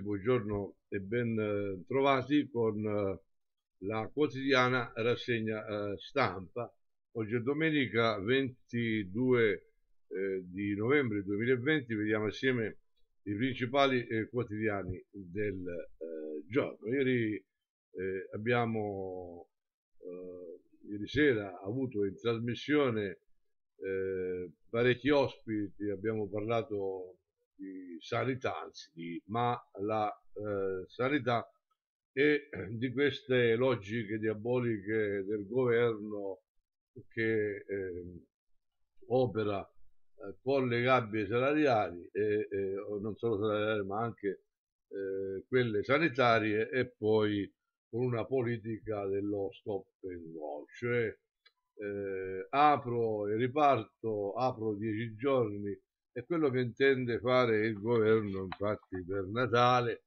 buongiorno e ben eh, trovati con eh, la quotidiana rassegna eh, stampa. Oggi è domenica 22 di novembre 2020, vediamo assieme i principali quotidiani del giorno. Ieri abbiamo, ieri sera, avuto in trasmissione parecchi ospiti, abbiamo parlato sanità, anzi ma la eh, sanità e di queste logiche diaboliche del governo che eh, opera eh, con le gabbie salariali, e, e, non solo salariali ma anche eh, quelle sanitarie e poi con una politica dello stop and go, cioè eh, apro e riparto, apro dieci giorni, è quello che intende fare il governo, infatti, per Natale,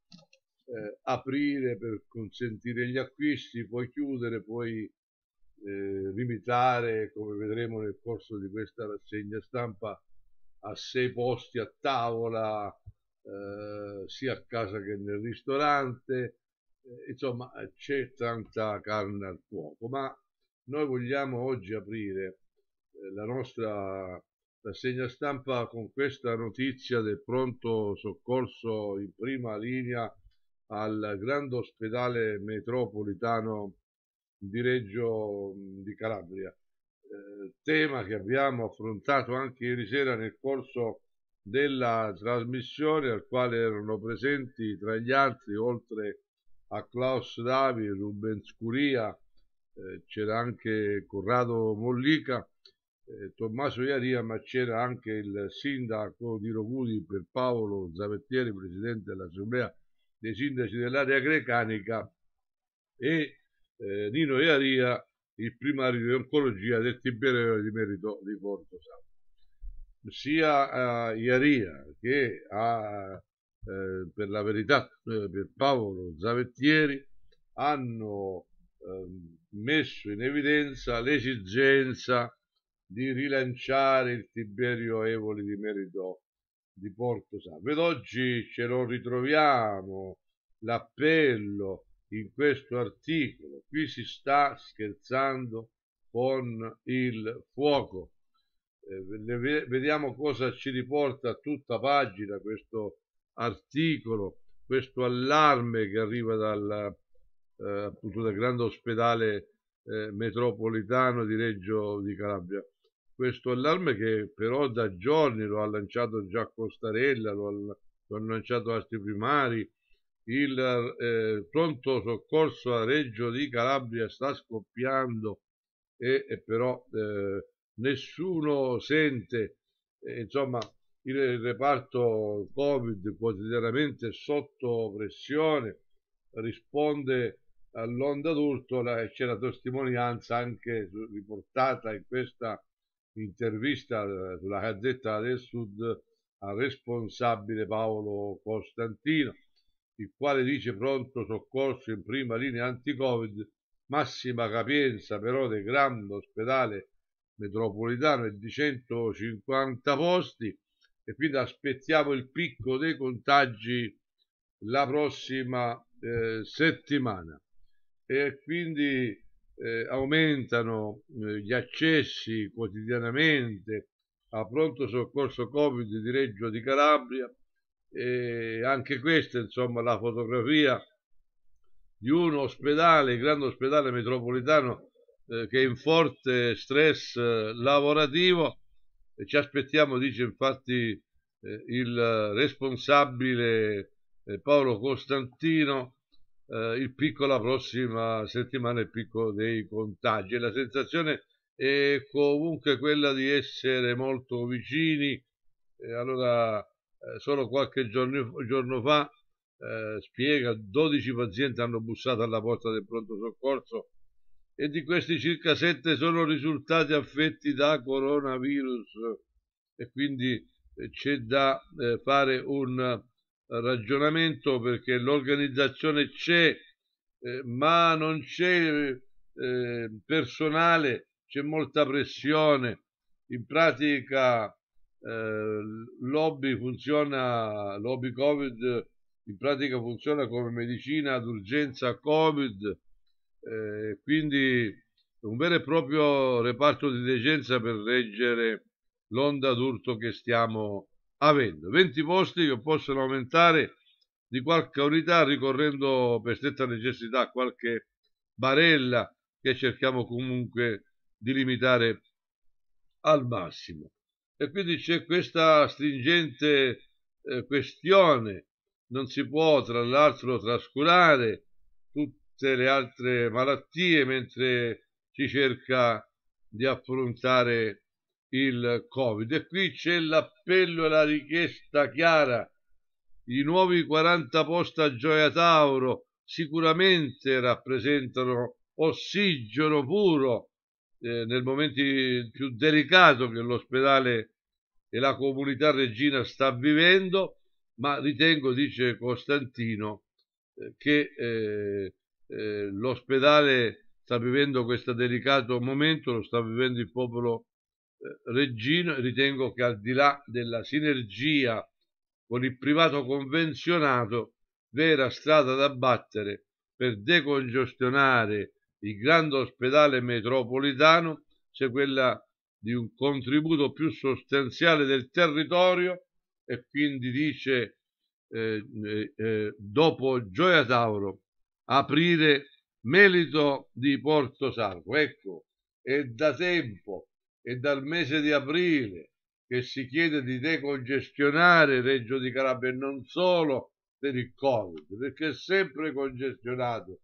eh, aprire per consentire gli acquisti, poi chiudere, poi eh, limitare, come vedremo nel corso di questa rassegna stampa, a sei posti a tavola, eh, sia a casa che nel ristorante. Eh, insomma, c'è tanta carne al fuoco, ma noi vogliamo oggi aprire eh, la nostra la segna stampa con questa notizia del pronto soccorso in prima linea al grande ospedale metropolitano di Reggio di Calabria, eh, tema che abbiamo affrontato anche ieri sera nel corso della trasmissione al quale erano presenti tra gli altri oltre a Klaus Davi, Rubens Curia, eh, c'era anche Corrado Mollica eh, Tommaso Iaria, ma c'era anche il sindaco di Rocudi per Paolo Zavettieri, presidente dell'Assemblea dei sindaci dell'area grecanica, e eh, Nino Iaria, il primario di oncologia del Tiberio di merito di Porto Santo. Sia eh, Iaria che a, eh, eh, per la verità per Paolo Zavettieri hanno ehm, messo in evidenza l'esigenza di rilanciare il Tiberio Evoli di merito di Porto Santo. Ed oggi ce lo ritroviamo l'appello in questo articolo. Qui si sta scherzando con il fuoco. Eh, vediamo cosa ci riporta a tutta pagina questo articolo, questo allarme che arriva dal, eh, appunto dal grande ospedale eh, metropolitano di Reggio di Calabria questo allarme che però da giorni lo ha lanciato già Costarella, lo, ha, lo hanno lanciato altri primari, il eh, pronto soccorso a Reggio di Calabria sta scoppiando e, e però eh, nessuno sente, eh, insomma il, il reparto Covid quotidianamente sotto pressione risponde all'onda d'urto, c'è la testimonianza anche riportata in questa intervista eh, sulla Gazzetta del Sud al responsabile Paolo Costantino, il quale dice pronto soccorso in prima linea anti-Covid, massima capienza però del grande ospedale metropolitano e di 150 posti e quindi aspettiamo il picco dei contagi la prossima eh, settimana e quindi eh, aumentano eh, gli accessi quotidianamente a pronto soccorso Covid di Reggio di Calabria e anche questa insomma la fotografia di un ospedale, il grande ospedale metropolitano eh, che è in forte stress eh, lavorativo e ci aspettiamo, dice infatti eh, il eh, responsabile Paolo Costantino, eh, il picco la prossima settimana, il picco dei contagi. La sensazione è comunque quella di essere molto vicini. Eh, allora, solo qualche giorno, giorno fa, eh, spiega, 12 pazienti hanno bussato alla porta del pronto soccorso e di questi circa 7 sono risultati affetti da coronavirus e quindi eh, c'è da eh, fare un ragionamento perché l'organizzazione c'è, eh, ma non c'è eh, personale, c'è molta pressione. In pratica eh, lobby funziona, lobby Covid in pratica funziona come medicina d'urgenza Covid, eh, quindi un vero e proprio reparto di degenza per reggere l'onda d'urto che stiamo avendo 20 posti che possono aumentare di qualche unità ricorrendo per stretta necessità a qualche barella che cerchiamo comunque di limitare al massimo. E quindi c'è questa stringente eh, questione, non si può tra l'altro trascurare tutte le altre malattie mentre si cerca di affrontare il Covid. E qui c'è l'appello e la richiesta chiara. I nuovi 40 posti a Gioia Tauro sicuramente rappresentano ossigeno puro eh, nel momento più delicato che l'ospedale e la comunità regina sta vivendo, ma ritengo, dice Costantino, eh, che eh, eh l'ospedale sta vivendo questo delicato momento, lo sta vivendo il popolo Reggino, ritengo che al di là della sinergia con il privato convenzionato, vera strada da battere per decongestionare il grande ospedale metropolitano se quella di un contributo più sostanziale del territorio e quindi dice eh, eh, eh dopo Gioia Tauro aprire Melito di Porto Sarco. Ecco, è da tempo è dal mese di aprile che si chiede di decongestionare Reggio di Calabria e non solo per il Covid, perché è sempre congestionato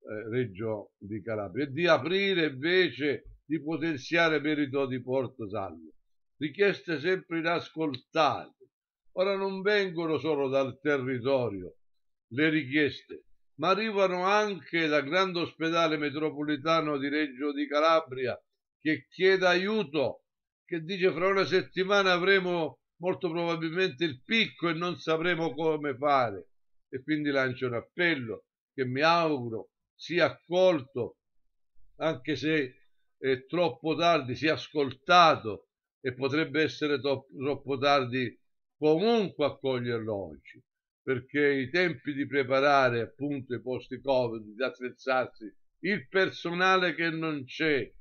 eh, Reggio di Calabria. E di aprire invece di potenziare merito di Porto Salvo. Richieste sempre inascoltate. Ora non vengono solo dal territorio le richieste, ma arrivano anche dal Grande Ospedale Metropolitano di Reggio di Calabria che chieda aiuto, che dice fra una settimana avremo molto probabilmente il picco e non sapremo come fare. E quindi lancio un appello che mi auguro sia accolto, anche se è troppo tardi, sia ascoltato e potrebbe essere troppo tardi comunque accoglierlo oggi, perché i tempi di preparare appunto i posti Covid, di attrezzarsi, il personale che non c'è,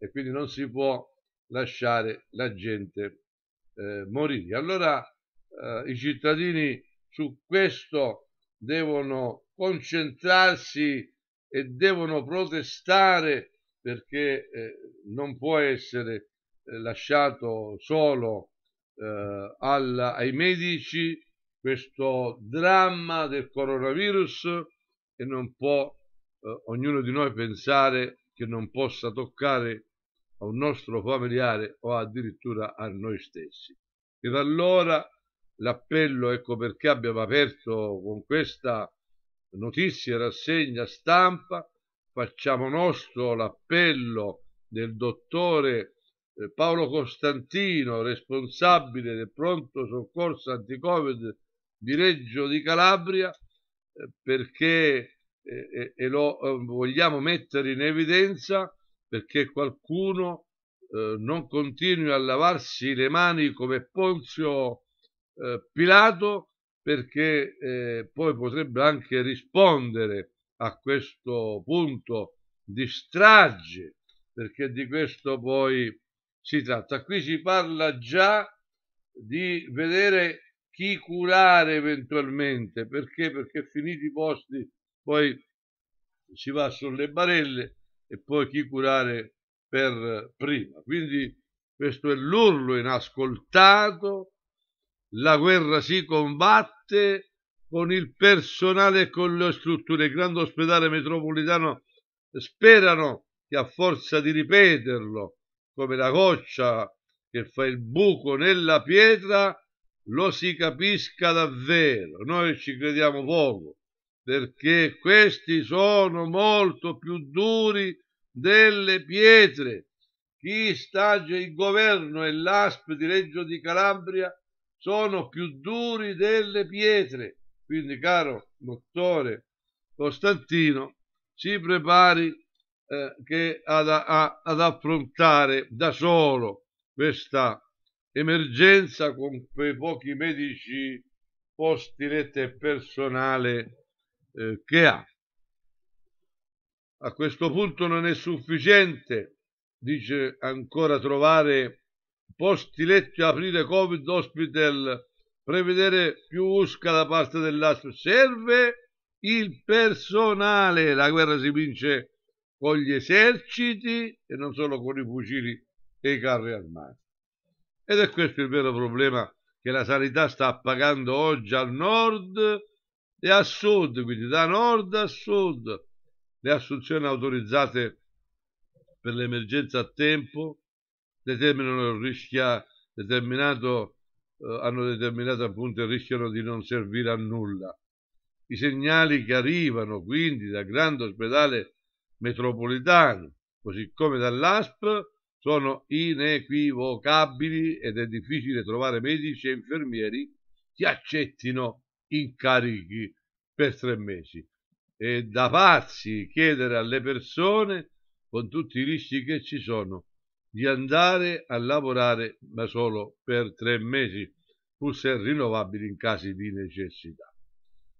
e quindi non si può lasciare la gente eh, morire. Allora eh, i cittadini su questo devono concentrarsi e devono protestare perché eh, non può essere eh, lasciato solo eh, alla, ai medici questo dramma del coronavirus e non può eh, ognuno di noi pensare che non possa toccare a un nostro familiare o addirittura a noi stessi. E da allora l'appello, ecco perché abbiamo aperto con questa notizia rassegna stampa, facciamo nostro l'appello del dottore eh, Paolo Costantino, responsabile del pronto soccorso anticovid di Reggio di Calabria, eh, perché eh, e lo vogliamo mettere in evidenza perché qualcuno eh, non continui a lavarsi le mani come Ponzio eh, Pilato perché eh, poi potrebbe anche rispondere a questo punto di strage perché di questo poi si tratta qui si parla già di vedere chi curare eventualmente perché perché finiti i posti poi si va sulle barelle e poi chi curare per prima. Quindi questo è l'urlo inascoltato, la guerra si combatte con il personale e con le strutture. Il grande ospedale metropolitano sperano che a forza di ripeterlo, come la goccia che fa il buco nella pietra, lo si capisca davvero. Noi ci crediamo poco, perché questi sono molto più duri delle pietre. Chi stagia il governo e l'ASP di Reggio di Calabria sono più duri delle pietre. Quindi, caro dottore Costantino, si prepari eh, che ad, a, ad affrontare da solo questa emergenza con quei pochi medici posti rete personale eh, che ha. A questo punto non è sufficiente, dice ancora, trovare posti letti, aprire Covid hospital, prevedere più USCA da parte dell'ASP. Serve il personale. La guerra si vince con gli eserciti e non solo con i fucili e i carri armati. Ed è questo il vero problema che la sanità sta pagando oggi al nord e a sud, quindi da nord a sud, le assunzioni autorizzate per l'emergenza a tempo determinano il rischio determinato, eh, hanno determinato appunto il rischio di non servire a nulla. I segnali che arrivano quindi dal grande ospedale metropolitano, così come dall'ASP, sono inequivocabili ed è difficile trovare medici e infermieri che accettino incarichi per tre mesi. E da pazzi chiedere alle persone, con tutti i rischi che ci sono, di andare a lavorare ma solo per tre mesi, pur se rinnovabili in caso di necessità.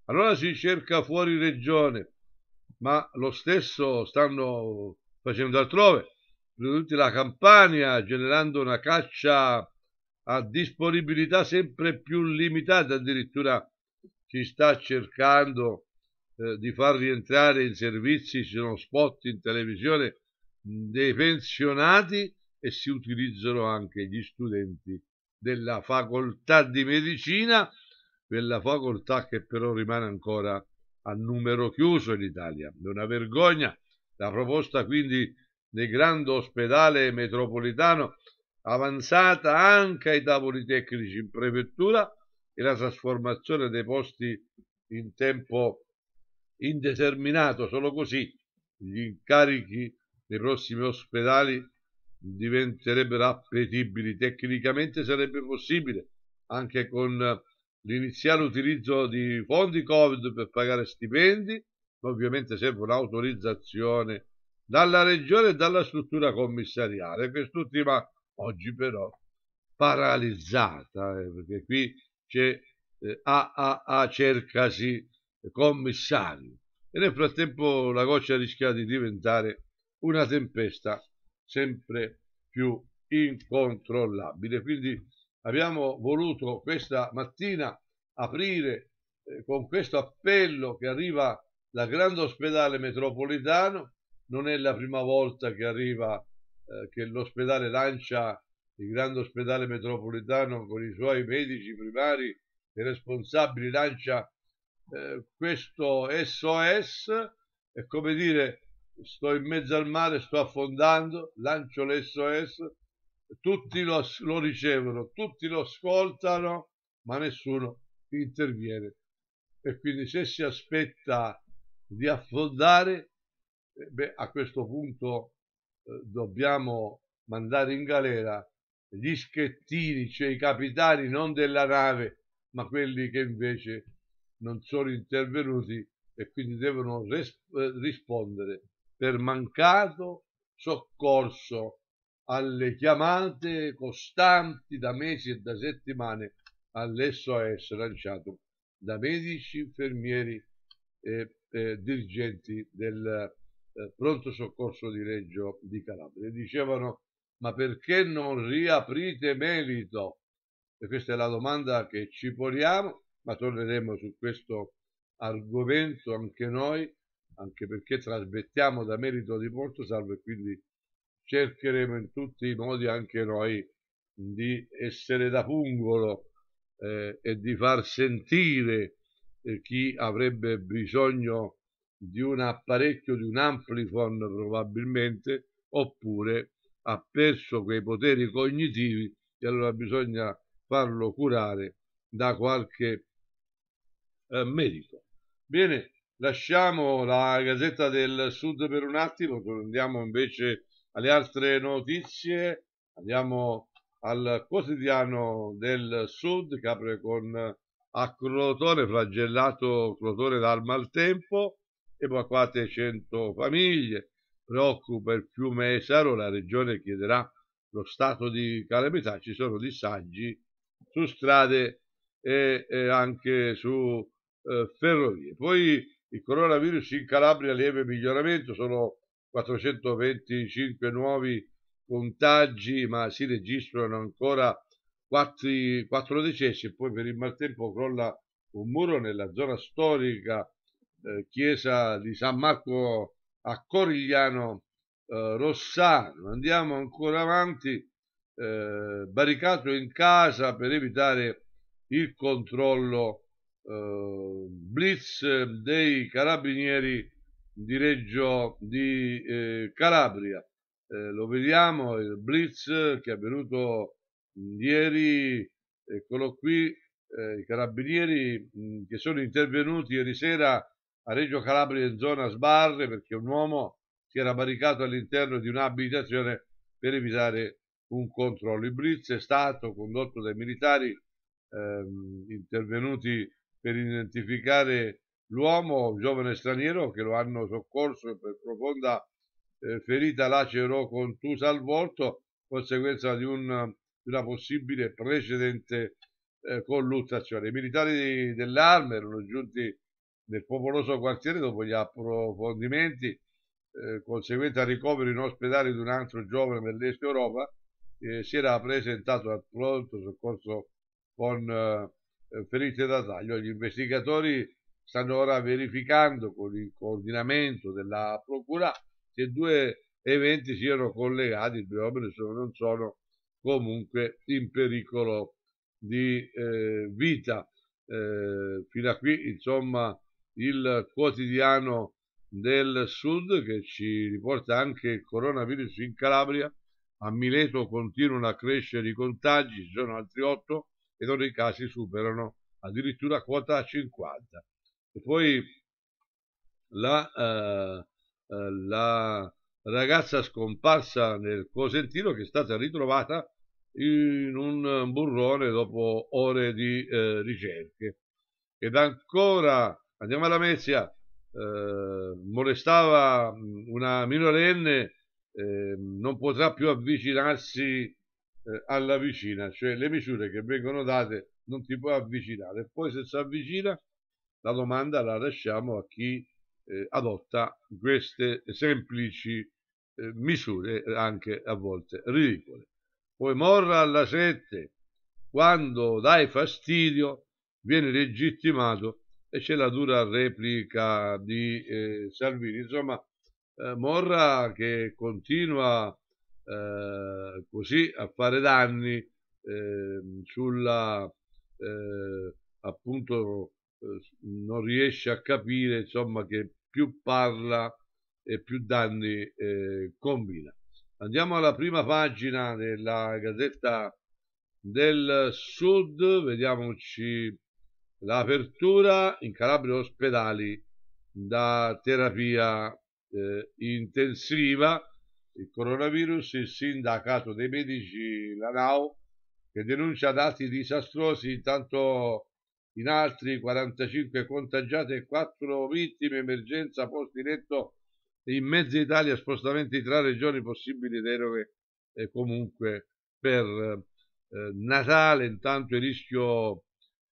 Allora si cerca fuori regione, ma lo stesso stanno facendo altrove, tutta la Campania, generando una caccia a disponibilità sempre più limitata, addirittura si sta cercando eh, di far rientrare in servizi, ci sono spot in televisione dei pensionati e si utilizzano anche gli studenti della facoltà di medicina, quella facoltà che però rimane ancora a numero chiuso in Italia. È una vergogna. La proposta quindi del grande ospedale metropolitano avanzata anche ai tavoli tecnici in prefettura e la trasformazione dei posti in tempo indeterminato. Solo così gli incarichi nei prossimi ospedali diventerebbero appetibili. Tecnicamente sarebbe possibile anche con l'iniziale utilizzo di fondi Covid per pagare stipendi, ma ovviamente serve un'autorizzazione dalla regione e dalla struttura commissariale. Quest'ultima oggi però paralizzata, eh, perché qui c'è eh, AAA cercasi commissario. E nel frattempo la goccia rischia di diventare una tempesta sempre più incontrollabile. Quindi abbiamo voluto questa mattina aprire eh, con questo appello che arriva dal Grande Ospedale Metropolitano, non è la prima volta che arriva eh, che l'ospedale lancia il grande ospedale metropolitano con i suoi medici primari e responsabili lancia eh, questo SOS, è come dire sto in mezzo al mare, sto affondando, lancio l'SOS, tutti lo, lo ricevono, tutti lo ascoltano, ma nessuno interviene. E quindi se si aspetta di affondare, eh, beh, a questo punto eh, dobbiamo mandare in galera gli schettini, cioè i capitani non della nave, ma quelli che invece non sono intervenuti e quindi devono eh, rispondere per mancato soccorso alle chiamate costanti da mesi e da settimane all'SOS lanciato da medici, infermieri e eh, dirigenti del eh, pronto soccorso di Reggio di Calabria. Dicevano ma perché non riaprite merito? E questa è la domanda che ci poniamo, ma torneremo su questo argomento anche noi, anche perché trasmettiamo da merito di Porto Salvo e quindi cercheremo in tutti i modi anche noi di essere da pungolo eh, e di far sentire eh, chi avrebbe bisogno di un apparecchio, di un amplifon probabilmente, oppure ha perso quei poteri cognitivi e allora bisogna farlo curare da qualche eh, medico. Bene, lasciamo la Gazzetta del Sud per un attimo, andiamo invece alle altre notizie, andiamo al quotidiano del Sud che apre con a Crotone, flagellato Crotone dal maltempo, evacuate 100 famiglie, preoccupa il fiume Esaro, la regione chiederà lo stato di calamità, ci sono dissaggi su strade e, e anche su eh, ferrovie. Poi il coronavirus in Calabria lieve miglioramento, sono 425 nuovi contagi, ma si registrano ancora 4, 4 decessi e poi per il maltempo crolla un muro nella zona storica eh, chiesa di San Marco a Corigliano eh, Rossano. Andiamo ancora avanti, eh, barricato in casa per evitare il controllo eh, blitz dei carabinieri di Reggio di eh, Calabria. Eh, lo vediamo, il blitz che è avvenuto ieri, eccolo qui, eh, i carabinieri mh, mm, che sono intervenuti ieri sera a Reggio Calabria in zona sbarre perché un uomo si era barricato all'interno di un'abitazione per evitare un controllo. Il blitz è stato condotto dai militari ehm, intervenuti per identificare l'uomo, un giovane straniero, che lo hanno soccorso per profonda eh, ferita lacero contusa al volto, conseguenza di, un, di una possibile precedente eh, colluttazione. I militari dell'arma erano giunti nel popoloso quartiere dopo gli approfondimenti eh, conseguenti al ricovero in ospedale di un altro giovane dell'est Europa eh, si era presentato al pronto soccorso con eh, ferite da taglio. Gli investigatori stanno ora verificando con il coordinamento della procura se due eventi siano collegati, due opere non sono comunque in pericolo di eh, vita. Eh, fino a qui, insomma, il quotidiano del sud che ci riporta anche il coronavirus in Calabria. A Mileto continuano a crescere i contagi, ci sono altri 8 e ora i casi superano addirittura quota 50. E poi la, eh, eh, la ragazza scomparsa nel Cosentino che è stata ritrovata in un burrone dopo ore di eh, ricerche. Ed ancora andiamo alla Mezia, eh, molestava una minorenne, eh, non potrà più avvicinarsi eh, alla vicina, cioè le misure che vengono date non ti può avvicinare. Poi se si avvicina, la domanda la lasciamo a chi eh, adotta queste semplici eh, misure, anche a volte ridicole. Poi morra alla sette, quando dai fastidio, viene legittimato e c'è la dura replica di eh, Salvini. Insomma, eh, Morra che continua eh, così a fare danni ehm, sulla eh, appunto eh, non riesce a capire insomma che più parla e più danni eh, combina. Andiamo alla prima pagina della Gazzetta del Sud, vediamoci l'apertura in Calabria ospedali da terapia eh, intensiva il coronavirus, il sindacato dei medici, la NAU, che denuncia dati disastrosi, intanto in altri 45 contagiati e 4 vittime, emergenza posti letto in mezzo Italia, spostamenti tra regioni possibili deroghe e eh, comunque per eh, Natale, intanto il rischio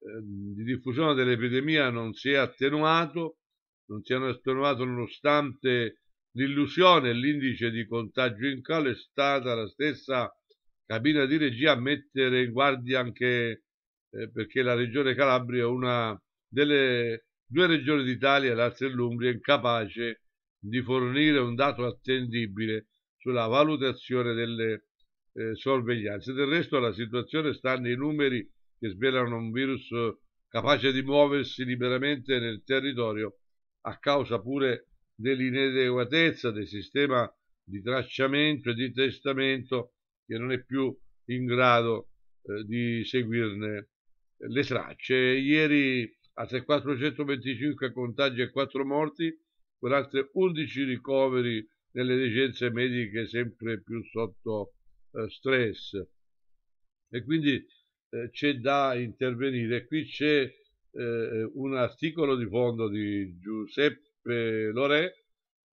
Ehm, di diffusione dell'epidemia non si è attenuato, non si è attenuato nonostante l'illusione, l'indice di contagio in calo è stata la stessa cabina di regia a mettere in guardia anche eh, perché la regione Calabria è una delle due regioni d'Italia, l'Azio e l'Umbria, incapace di fornire un dato attendibile sulla valutazione delle eh, sorveglianze. Del resto la situazione sta nei numeri che svelano un virus eh, capace di muoversi liberamente nel territorio a causa pure dell'inadeguatezza del sistema di tracciamento e di testamento che non è più in grado eh, di seguirne le tracce. Ieri a 425 contagi e 4 morti, con altri 11 ricoveri nelle esigenze mediche sempre più sotto eh, stress. E quindi eh, c'è da intervenire. Qui c'è eh, un articolo di fondo di Giuseppe Lorè,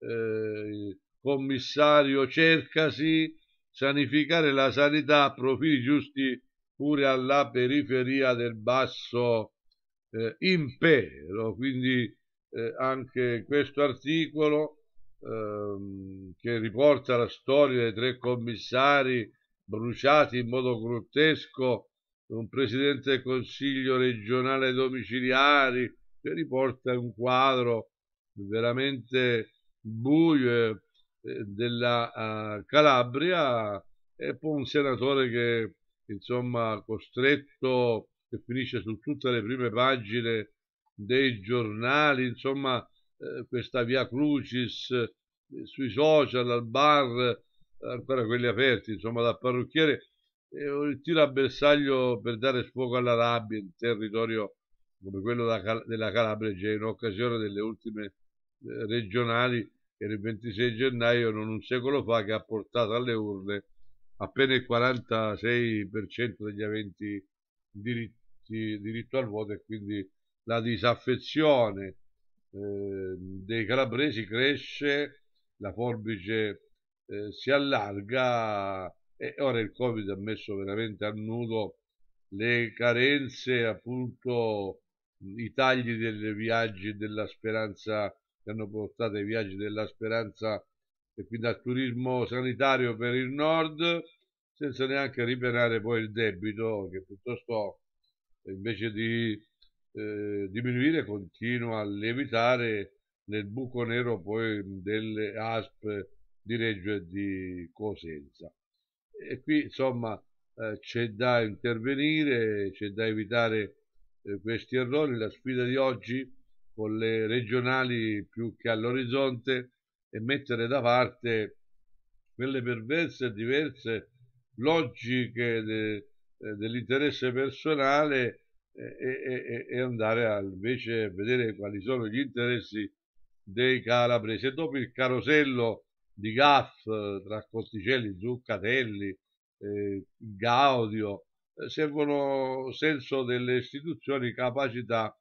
eh, commissario cercasi sanificare la sanità, a profili giusti pure alla periferia del basso eh, impero. Quindi anche questo articolo ehm, che riporta la storia dei tre commissari bruciati in modo grottesco un presidente del consiglio regionale domiciliari, che riporta un quadro veramente buio eh, della eh, Calabria e poi un senatore che insomma costretto che finisce su tutte le prime pagine dei giornali insomma eh, questa via crucis sui social al bar ancora quelli aperti insomma dal parrucchiere il tiro a bersaglio per dare sfogo alla rabbia in territorio come quello della Calabria, cioè in occasione delle ultime eh, regionali era il 26 gennaio, non un secolo fa, che ha portato alle urne appena il 46% degli aventi diritti, diritto al voto e quindi la disaffezione eh, dei calabresi cresce, la forbice eh, si allarga e ora il Covid ha messo veramente a nudo le carenze, appunto i tagli dei viaggi della speranza, che hanno portato ai viaggi della speranza e quindi al turismo sanitario per il nord, senza neanche ripenare poi il debito, che piuttosto invece di eh, diminuire continua a lievitare nel buco nero poi delle ASP di Reggio e di Cosenza. E qui insomma eh, c'è da intervenire, c'è da evitare eh, questi errori. La sfida di oggi con le regionali più che all'orizzonte è mettere da parte quelle perverse e diverse logiche de, eh, dell'interesse personale eh, e, e, andare a, invece a vedere quali sono gli interessi dei calabresi. E dopo il carosello di Gaff, tra Costicelli, Zuccatelli, eh, Gaudio, eh, servono senso delle istituzioni, capacità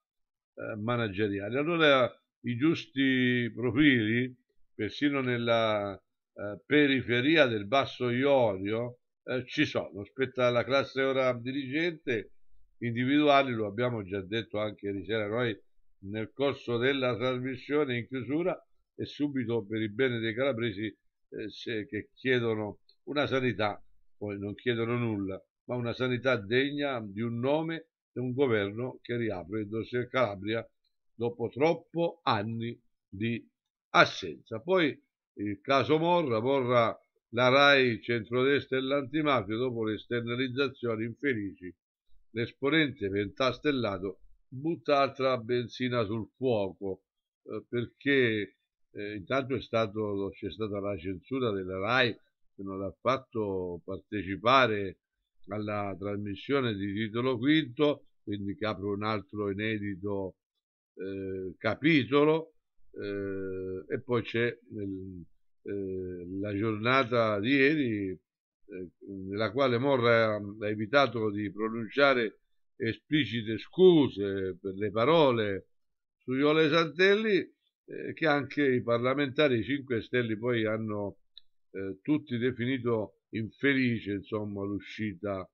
eh, manageriali. Allora i giusti profili, persino nella eh, periferia del Basso Iorio, eh, ci sono. Spetta alla classe ora dirigente individuali, lo abbiamo già detto anche ieri sera noi nel corso della trasmissione in chiusura, e subito per il bene dei calabresi eh, se, che chiedono una sanità, poi non chiedono nulla, ma una sanità degna di un nome e un governo che riapre il dossier Calabria dopo troppo anni di assenza. Poi il caso Morra, Morra la RAI centrodestra e l'antimafia dopo le esternalizzazioni infelici, l'esponente pentastellato butta altra benzina sul fuoco eh, perché eh, intanto stato, c'è stata la censura della RAI che non ha fatto partecipare alla trasmissione di titolo quinto, quindi che apre un altro inedito eh, capitolo eh, e poi c'è eh, la giornata di ieri eh, nella quale Morra ha evitato di pronunciare esplicite scuse per le parole su Iole Santelli eh, che anche i parlamentari 5 Stelle poi hanno eh, tutti definito infelice insomma, l'uscita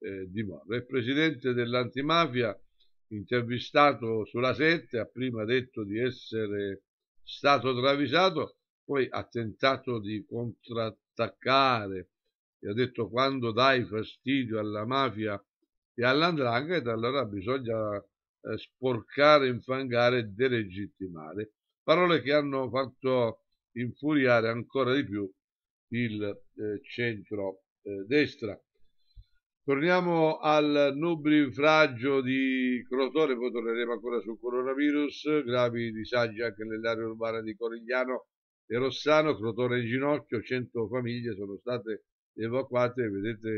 eh, di Moro. Il presidente dell'antimafia, intervistato sulla 7, ha prima detto di essere stato travisato, poi ha tentato di contrattaccare e ha detto quando dai fastidio alla mafia e all'andrangheta allora bisogna eh, sporcare, infangare e delegittimare parole che hanno fatto infuriare ancora di più il eh, centro eh, destra. Torniamo al nubrifragio di Crotone, poi torneremo ancora sul coronavirus, gravi disagi anche nell'area urbana di Corigliano e Rossano, Crotone in ginocchio, 100 famiglie sono state evacuate, vedete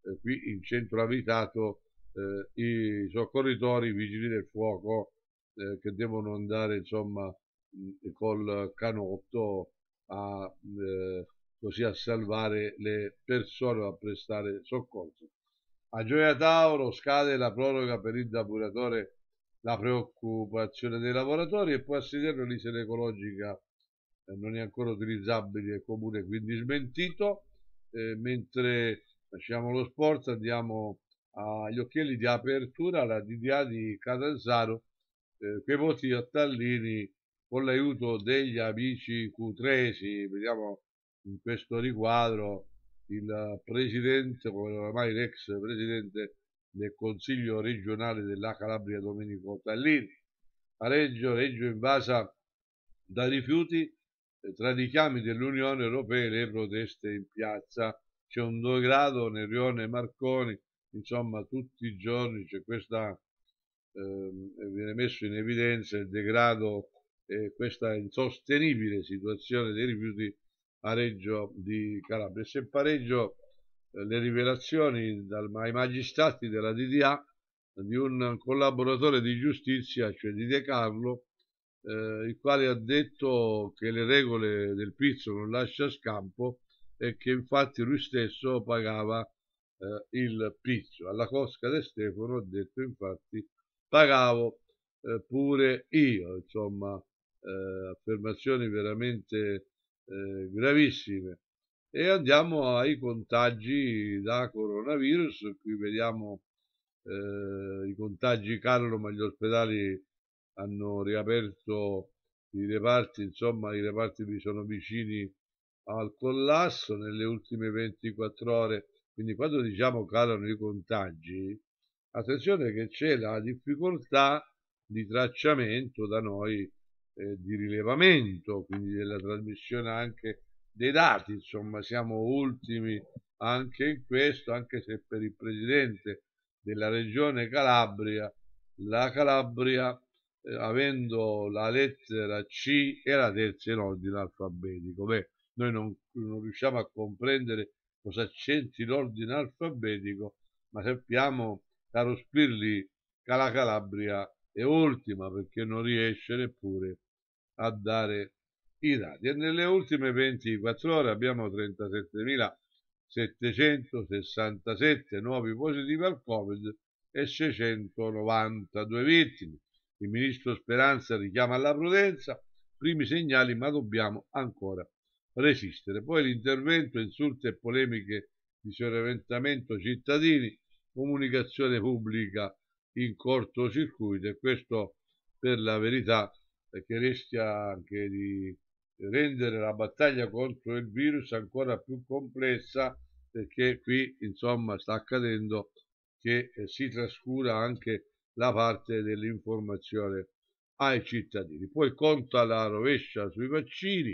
eh, qui in centro abitato eh, i soccorritori, i vigili del fuoco eh, che devono andare insomma col canotto a, eh, così a salvare le persone a prestare soccorso. A Gioia Tauro scade la proroga per il depuratore la preoccupazione dei lavoratori e poi a Siderno l'isola ecologica eh, non è ancora utilizzabile e comune quindi smentito eh, mentre facciamo lo sport andiamo agli occhiali di apertura la DDA di Catanzaro eh, voti e Tallini con l'aiuto degli amici cutresi, vediamo in questo riquadro il presidente, come oramai l'ex presidente del Consiglio regionale della Calabria Domenico Tallini. A Reggio, invasa da rifiuti, eh, tra i richiami dell'Unione Europea e le proteste in piazza. C'è un degrado nel rione Marconi, insomma tutti i giorni c'è questa, eh, viene messo in evidenza il degrado eh, questa insostenibile situazione dei rifiuti a Reggio di Calabria. se pareggio eh, le rivelazioni dal, ai magistrati della DDA di un collaboratore di giustizia, cioè di De Carlo, eh, il quale ha detto che le regole del pizzo non lascia scampo e che infatti lui stesso pagava eh, il pizzo. Alla Cosca De Stefano ha detto infatti pagavo eh, pure io, insomma eh, affermazioni veramente eh, gravissime. E andiamo ai contagi da coronavirus, qui vediamo eh, i contagi calano, ma gli ospedali hanno riaperto i reparti, insomma i reparti vi sono vicini al collasso nelle ultime 24 ore. Quindi quando diciamo calano i contagi, attenzione che c'è la difficoltà di tracciamento da noi eh, di rilevamento, quindi della trasmissione anche dei dati, insomma siamo ultimi anche in questo, anche se per il presidente della regione Calabria, la Calabria eh, avendo la lettera C è la terza in ordine alfabetico. Beh, noi non, non riusciamo a comprendere cosa c'entri l'ordine alfabetico, ma sappiamo, caro Spirli, che la Calabria è ultima perché non riesce neppure a a dare i dati. E nelle ultime 24 ore abbiamo 37.767 nuovi positivi al Covid e 692 vittime. Il ministro Speranza richiama alla prudenza, primi segnali ma dobbiamo ancora resistere. Poi l'intervento, insulti e polemiche di sorventamento cittadini, comunicazione pubblica in cortocircuito e questo per la verità perché rischia anche di rendere la battaglia contro il virus ancora più complessa perché qui insomma sta accadendo che eh, si trascura anche la parte dell'informazione ai cittadini. Poi conta la rovescia sui vaccini,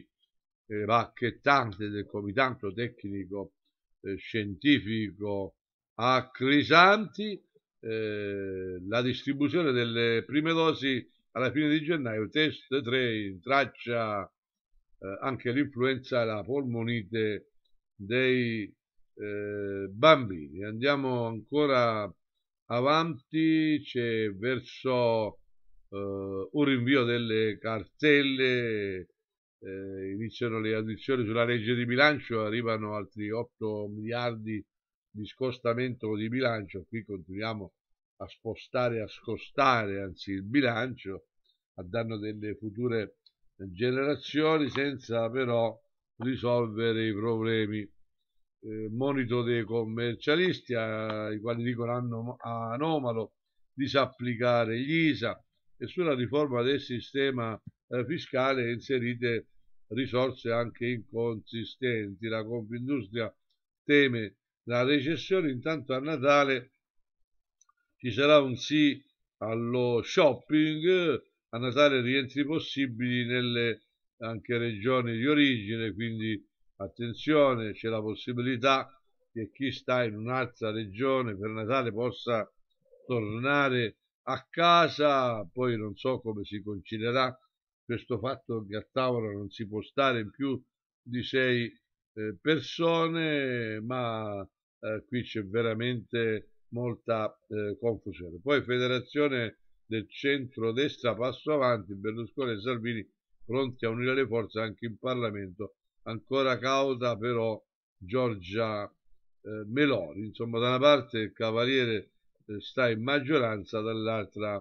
eh, bacchettante del Comitato Tecnico eh, Scientifico a Crisanti, eh, la distribuzione delle prime dosi alla fine di gennaio test 3 in traccia eh, anche l'influenza e la polmonite dei eh, bambini. Andiamo ancora avanti, c'è verso eh, un rinvio delle cartelle, eh, iniziano le audizioni sulla legge di bilancio, arrivano altri 8 miliardi di scostamento di bilancio, qui continuiamo a spostare, e a scostare anzi il bilancio a danno delle future generazioni senza però risolvere i problemi. Eh, monito dei commercialisti ai quali dicono anomalo disapplicare gli ISA e sulla riforma del sistema eh, fiscale inserite risorse anche inconsistenti. La Confindustria teme la recessione, intanto a Natale ci sarà un sì allo shopping, a Natale rientri possibili nelle anche regioni di origine, quindi attenzione, c'è la possibilità che chi sta in un'altra regione per Natale possa tornare a casa, poi non so come si concilierà questo fatto che a tavola non si può stare in più di sei eh, persone, ma eh, qui c'è veramente molta eh, confusione. Poi federazione del centro-destra passo avanti, Berlusconi e Salvini pronti a unire le forze anche in Parlamento, ancora cauta però Giorgia eh, Meloni. Insomma, da una parte il Cavaliere eh, sta in maggioranza, dall'altra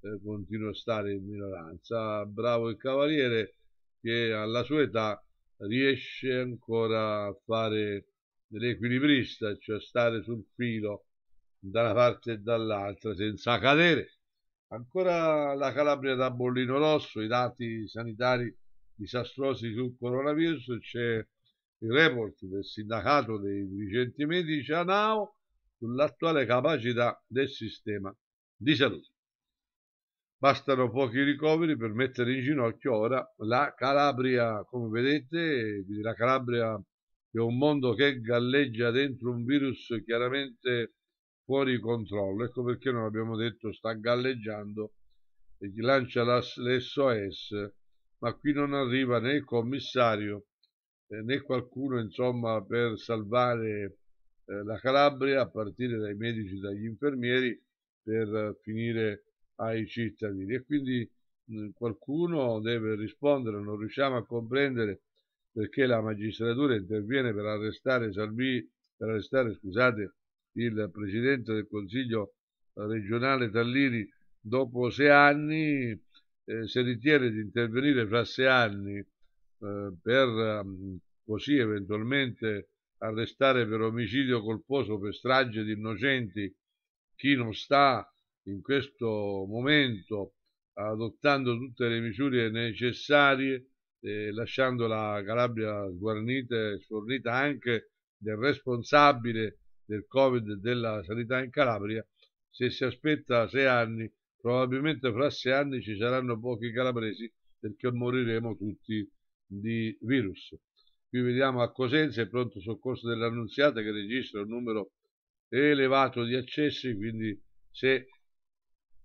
eh, continua a stare in minoranza. Bravo il Cavaliere che alla sua età riesce ancora a fare dell'equilibrista, cioè stare sul filo da una parte e dall'altra senza cadere. Ancora la Calabria da bollino rosso, i dati sanitari disastrosi sul coronavirus, c'è il report del sindacato dei dirigenti medici a NAO sull'attuale capacità del sistema di salute. Bastano pochi ricoveri per mettere in ginocchio ora la Calabria, come vedete, la Calabria è un mondo che galleggia dentro un virus chiaramente fuori controllo. Ecco perché non abbiamo detto sta galleggiando e gli lancia l'SOS, ma qui non arriva né il commissario eh, né qualcuno insomma per salvare eh, la Calabria a partire dai medici, dagli infermieri per finire ai cittadini e quindi qualcuno deve rispondere, non riusciamo a comprendere perché la magistratura interviene per arrestare Salvini, per arrestare, scusate, il Presidente del Consiglio eh, regionale Tallini dopo sei anni, eh, se ritiene di intervenire fra sei anni eh, per mm, così eventualmente arrestare per omicidio colposo, per strage di innocenti, chi non sta in questo momento adottando tutte le misure necessarie, eh, lasciando la Calabria sguarnita e sfornita anche del responsabile del Covid e della sanità in Calabria, se si aspetta sei anni, probabilmente fra sei anni ci saranno pochi calabresi perché moriremo tutti di virus. Qui vediamo a Cosenza il pronto soccorso dell'Annunziata che registra un numero elevato di accessi, quindi se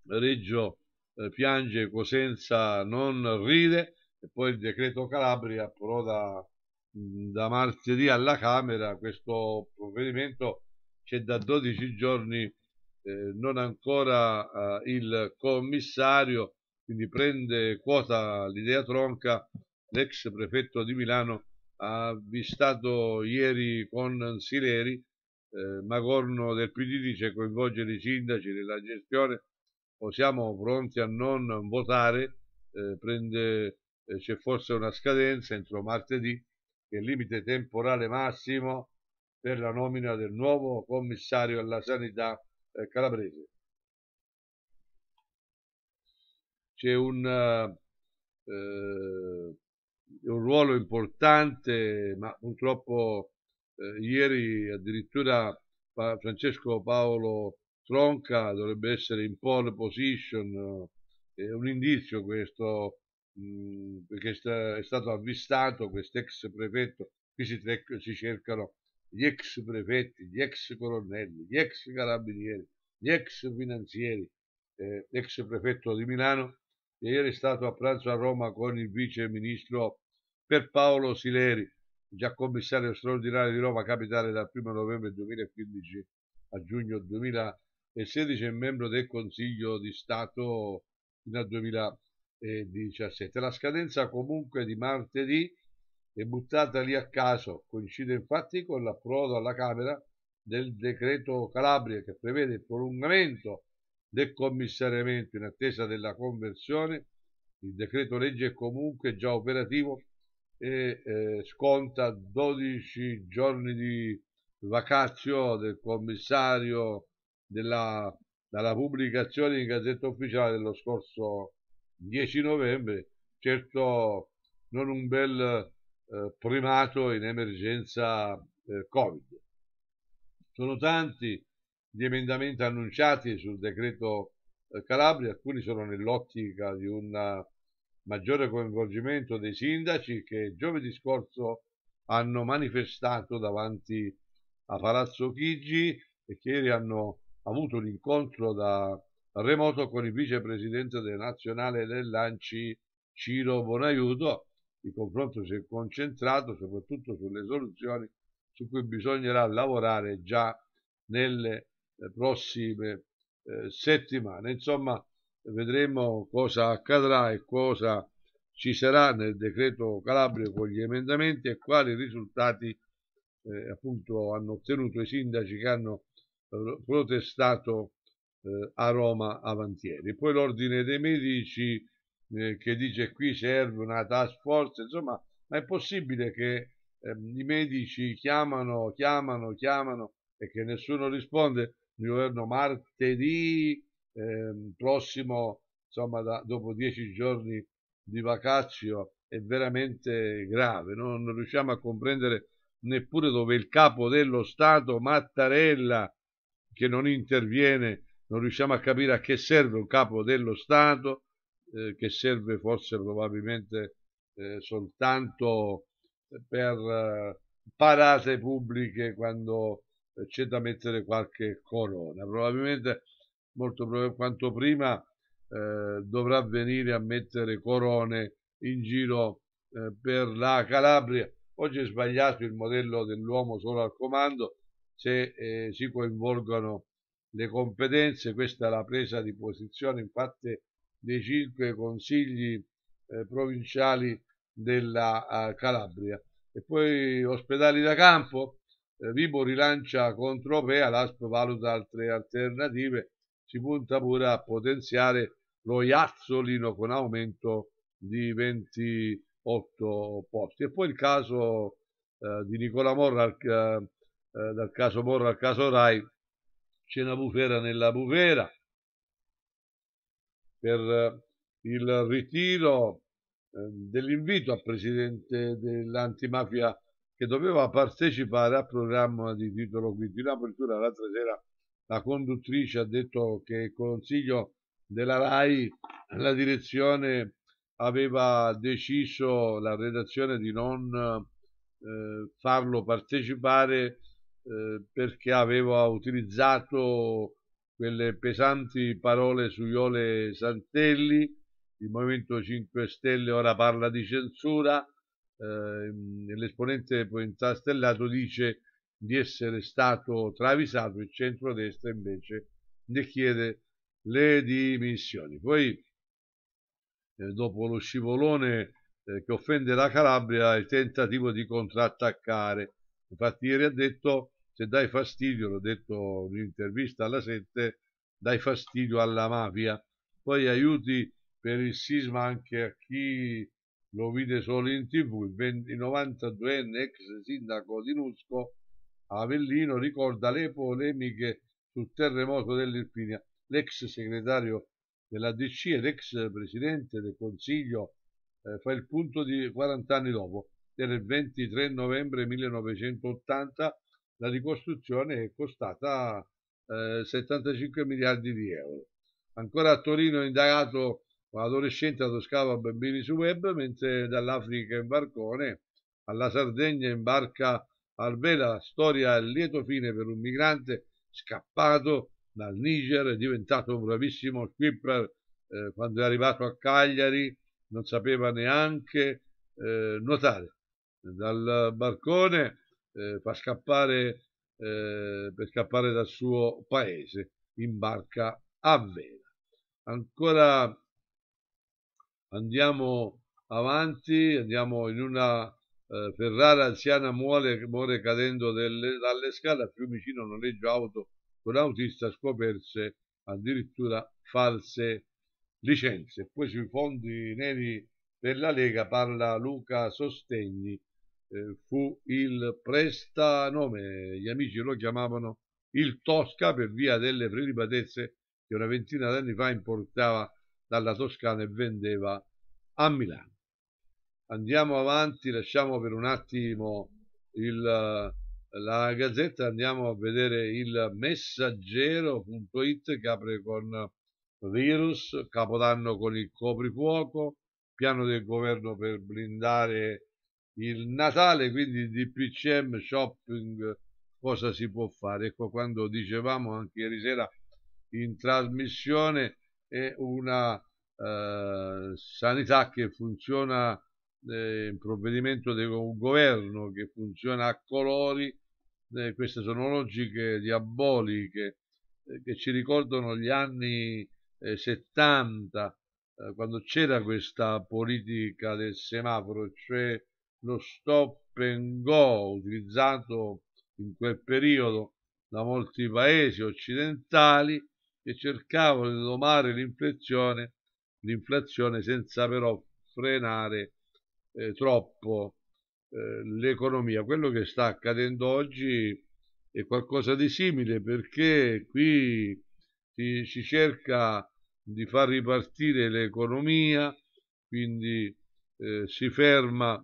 Reggio eh, piange, Cosenza non ride, e poi il decreto Calabria approda da martedì alla Camera questo provvedimento c'è da 12 giorni eh, non ancora eh, il commissario, quindi prende quota l'idea tronca, l'ex prefetto di Milano ha avvistato ieri con Sileri, eh, Magorno del PD dice coinvolgere i sindaci nella gestione, o siamo pronti a non votare, eh, prende, eh, c'è forse una scadenza entro martedì, che è il limite temporale massimo per la nomina del nuovo commissario alla sanità eh, calabrese. C'è un, eh, eh, un, ruolo importante, ma purtroppo eh, ieri addirittura pa Francesco Paolo Tronca dovrebbe essere in pole position, eh, è un indizio questo, mh, mm, perché sta, è stato avvistato questo ex prefetto, qui si, si cercano gli ex prefetti, gli ex colonnelli, gli ex carabinieri, gli ex finanzieri, eh, ex prefetto di Milano, che ieri è stato a pranzo a Roma con il vice ministro Pierpaolo Sileri, già commissario straordinario di Roma Capitale dal 1 novembre 2015 a giugno 2016 e membro del Consiglio di Stato fino al 2017. La scadenza comunque di martedì e buttata lì a caso. Coincide infatti con l'approdo alla Camera del decreto Calabria che prevede il prolungamento del commissariamento in attesa della conversione. Il decreto legge è comunque già operativo e eh, sconta 12 giorni di vacazio del commissario della, dalla pubblicazione in Gazzetta Ufficiale dello scorso 10 novembre. Certo non un bel eh, primato in emergenza eh, Covid. Sono tanti gli emendamenti annunciati sul decreto eh, Calabria, alcuni sono nell'ottica di un eh, maggiore coinvolgimento dei sindaci che giovedì scorso hanno manifestato davanti a Palazzo Chigi e che ieri hanno avuto un incontro da remoto con il vicepresidente del nazionale del Lanci Ciro Bonaiuto il confronto si è concentrato soprattutto sulle soluzioni su cui bisognerà lavorare già nelle eh, prossime eh, settimane. Insomma, vedremo cosa accadrà e cosa ci sarà nel decreto Calabria con gli emendamenti e quali risultati eh, appunto hanno ottenuto i sindaci che hanno eh, protestato eh, a Roma avantieri. Poi l'ordine dei medici eh, che dice qui serve una task force, insomma, ma è possibile che eh, i medici chiamano, chiamano, chiamano e che nessuno risponde? Il governo martedì eh, prossimo, insomma, da, dopo dieci giorni di vacazio, è veramente grave, no? non riusciamo a comprendere neppure dove il capo dello Stato, Mattarella, che non interviene, non riusciamo a capire a che serve un capo dello Stato, eh, che serve forse probabilmente eh, soltanto per eh, parate pubbliche quando eh, c'è da mettere qualche corona. Probabilmente, molto probabilmente, quanto prima eh, dovrà venire a mettere corone in giro per la Calabria. Oggi è sbagliato il modello dell'uomo solo al comando, se si coinvolgono le competenze, questa è la presa di posizione infatti dei cinque consigli eh, provinciali della eh, Calabria. E poi ospedali da campo, eh, Vibo rilancia contro Opea, l'ASP valuta altre alternative, si punta pure a potenziare lo Iazzolino con aumento di 28 posti. E poi il caso eh, di Nicola Morra, al, eh, dal caso Morra al caso Rai, c'è una bufera nella bufera, per eh, il ritiro eh, dell'invito al presidente dell'antimafia che doveva partecipare al programma di titolo qui in apertura l'altra sera la conduttrice ha detto che il consiglio della RAI la direzione aveva deciso la redazione di non eh, farlo partecipare eh, perché aveva utilizzato quelle pesanti parole su Iole Santelli, il Movimento 5 Stelle ora parla di censura, eh, l'esponente Pentastellato dice di essere stato travisato, il centrodestra invece ne chiede le dimissioni. Poi, eh, dopo lo scivolone eh, che offende la Calabria, il tentativo di contrattaccare. Infatti ieri ha detto se dai fastidio, l'ho detto in un'intervista alla 7, dai fastidio alla mafia, poi aiuti per il sisma anche a chi lo vide solo in tv, il 92enne ex sindaco di Nusco Avellino ricorda le polemiche sul terremoto dell'Irpinia. L'ex segretario della DC e l'ex presidente del Consiglio eh, fa il punto di 40 anni dopo, del 23 novembre 1980, la ricostruzione è costata eh, 75 miliardi di euro. Ancora a Torino è indagato un adolescente adoscava bambini su web, mentre dall'Africa in barcone alla Sardegna in barca vela, storia a lieto fine per un migrante scappato dal Niger, è diventato un bravissimo skipper eh, quando è arrivato a Cagliari, non sapeva neanche eh, nuotare. Dal barcone eh, fa scappare, eh, per scappare dal suo paese in barca a vela. Ancora andiamo avanti, andiamo in una eh, Ferrara anziana muore, muore cadendo delle, dalle scale a Fiumicino noleggio auto con autista scoperse addirittura false licenze. Poi sui fondi neri per la Lega parla Luca Sostegni eh, fu il prestanome, gli amici lo chiamavano il Tosca per via delle prelibatezze che una ventina d'anni fa importava dalla Toscana e vendeva a Milano. Andiamo avanti, lasciamo per un attimo il, la gazzetta, andiamo a vedere il messaggero.it che apre con virus, capodanno con il coprifuoco, piano del governo per blindare il Natale, quindi di PCM shopping, cosa si può fare? Ecco, quando dicevamo anche ieri sera in trasmissione, è una eh, sanità che funziona, eh, un provvedimento del governo che funziona a colori, eh, queste sono logiche diaboliche eh, che ci ricordano gli anni 70, eh, eh, quando c'era questa politica del semaforo, cioè lo stop and go utilizzato in quel periodo da molti paesi occidentali che cercavano di domare l'inflazione, l'inflazione senza però frenare eh, troppo eh, l'economia. Quello che sta accadendo oggi è qualcosa di simile perché qui si, si cerca di far ripartire l'economia, quindi eh, si ferma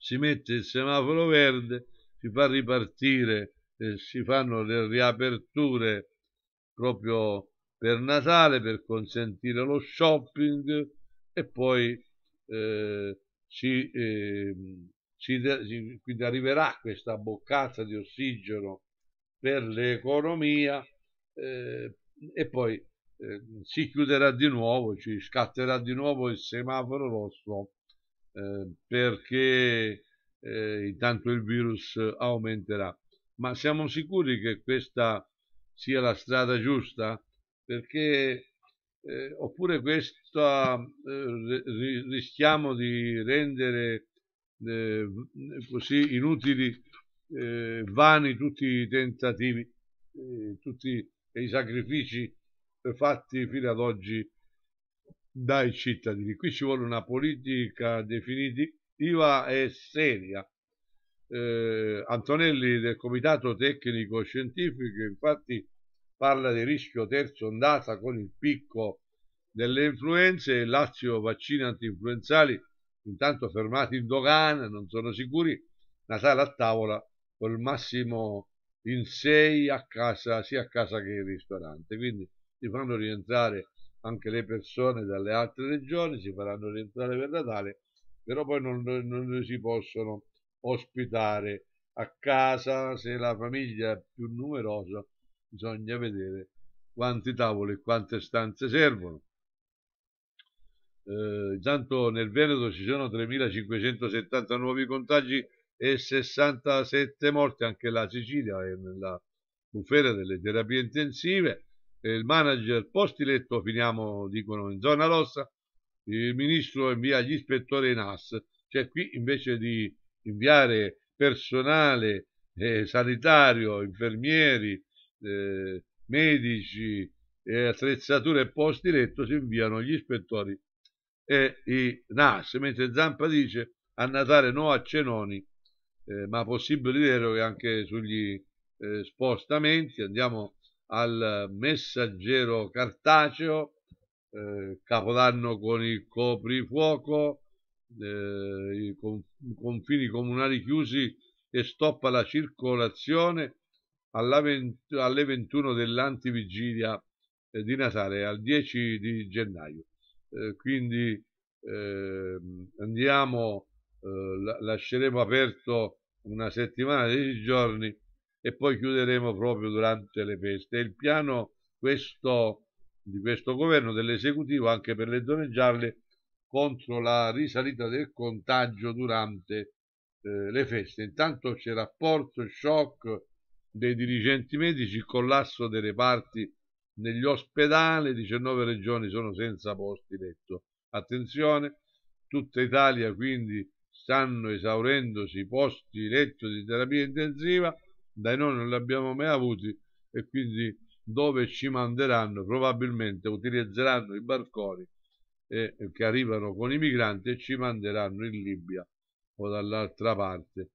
si mette il semaforo verde, si fa ripartire, eh, si fanno le riaperture proprio per Natale per consentire lo shopping e poi eh, si, eh, si, si, quindi arriverà questa boccata di ossigeno per l'economia eh, e poi eh, si chiuderà di nuovo, ci scatterà di nuovo il semaforo rosso eh, perché eh, intanto il virus aumenterà. Ma siamo sicuri che questa sia la strada giusta? Perché eh, oppure questa eh, rischiamo di rendere eh, così inutili, eh, vani tutti i tentativi, eh, tutti i sacrifici fatti fino ad oggi dai cittadini. Qui ci vuole una politica definitiva e seria. Eh, Antonelli del Comitato Tecnico Scientifico infatti parla di rischio terza ondata con il picco delle influenze, Lazio vaccini anti-influenzali intanto fermati in dogana, non sono sicuri, Natale a tavola col massimo in sei a casa, sia a casa che in ristorante, quindi ti fanno rientrare anche le persone dalle altre regioni si faranno rientrare per Natale, però poi non, non si possono ospitare a casa, se la famiglia è più numerosa bisogna vedere quanti tavoli e quante stanze servono. Eh, intanto nel Veneto ci sono 3.570 nuovi contagi e 67 morti, anche la Sicilia è nella bufera delle terapie intensive il manager posti letto, finiamo, dicono, in zona rossa, il ministro invia gli ispettori in AS, cioè qui invece di inviare personale eh, sanitario, infermieri, eh, medici, eh, attrezzature posti letto, si inviano gli ispettori e i NAS, mentre Zampa dice a Natale no a Cenoni, eh, ma possibile che anche sugli eh, spostamenti, andiamo a al messaggero cartaceo, eh, Capodanno con il coprifuoco, eh, i confini comunali chiusi e stoppa la circolazione alle 21 dell'antivigilia eh, di Natale, al 10 di gennaio. Eh, quindi ehm, andiamo, eh, lasceremo aperto una settimana, 10 giorni, e poi chiuderemo proprio durante le feste. È il piano questo, di questo governo, dell'esecutivo, anche per le zone gialle, contro la risalita del contagio durante eh, le feste. Intanto c'è rapporto, shock dei dirigenti medici, collasso dei reparti negli ospedali, 19 regioni sono senza posti letto. Attenzione, tutta Italia quindi stanno esaurendosi i posti letto di terapia intensiva, dai noi non li abbiamo mai avuti e quindi dove ci manderanno probabilmente utilizzeranno i barconi eh, che arrivano con i migranti e ci manderanno in Libia o dall'altra parte.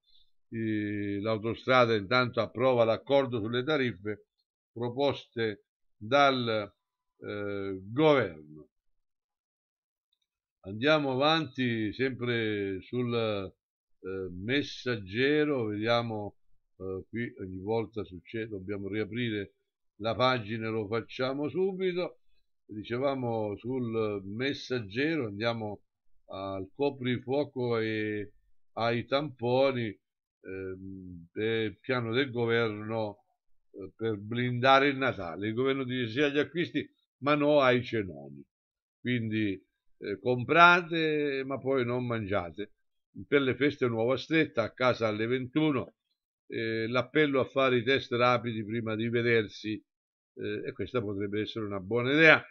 L'autostrada intanto approva l'accordo sulle tariffe proposte dal eh, governo. Andiamo avanti sempre sul eh, messaggero, vediamo eh, qui ogni volta succede, dobbiamo riaprire la pagina, lo facciamo subito. Dicevamo sul messaggero, andiamo al coprifuoco e ai tamponi eh, del piano del governo eh, per blindare il Natale. Il governo dice sì agli acquisti, ma no ai cenoni. Quindi eh, comprate, ma poi non mangiate. Per le feste Nuova Stretta, a casa alle 21, eh, l'appello a fare i test rapidi prima di vedersi eh, e questa potrebbe essere una buona idea.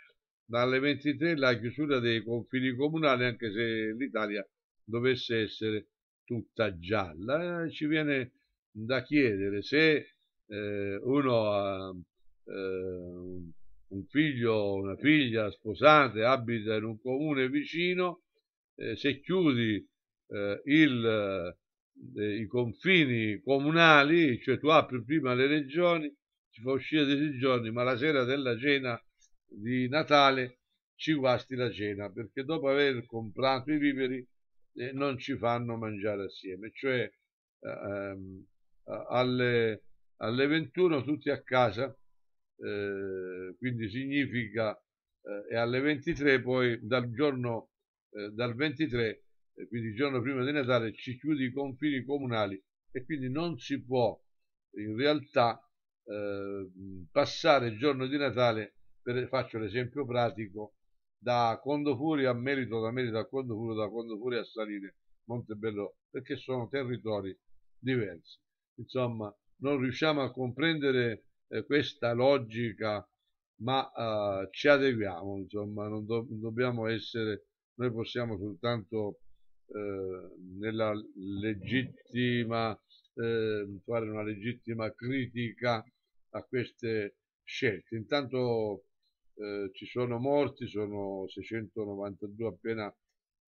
Dalle 23 la chiusura dei confini comunali, anche se l'Italia dovesse essere tutta gialla. Eh, ci viene da chiedere se eh, uno ha eh, un figlio o una figlia sposata abita in un comune vicino, eh, se chiudi il i confini comunali, cioè tu apri prima le regioni, ci fa uscire dei giorni, ma la sera della cena di Natale ci guasti la cena perché dopo aver comprato i viveri eh, non ci fanno mangiare assieme, cioè eh, ehm, alle, alle, 21 tutti a casa, eh, quindi significa eh, e alle 23 poi dal giorno eh, dal 23 quindi il giorno prima di Natale ci chiude i confini comunali e quindi non si può in realtà eh, passare il giorno di Natale, per, faccio l'esempio pratico, da Condofuri a Merito, da Merito a Condofuri, da Condofuri a Saline, Montebello, perché sono territori diversi. Insomma, non riusciamo a comprendere eh, questa logica, ma eh, ci adeguiamo, insomma, non, do, non dobbiamo essere, noi possiamo soltanto eh, nella legittima, eh, fare una legittima critica a queste scelte. Intanto eh, ci sono morti, sono 692 appena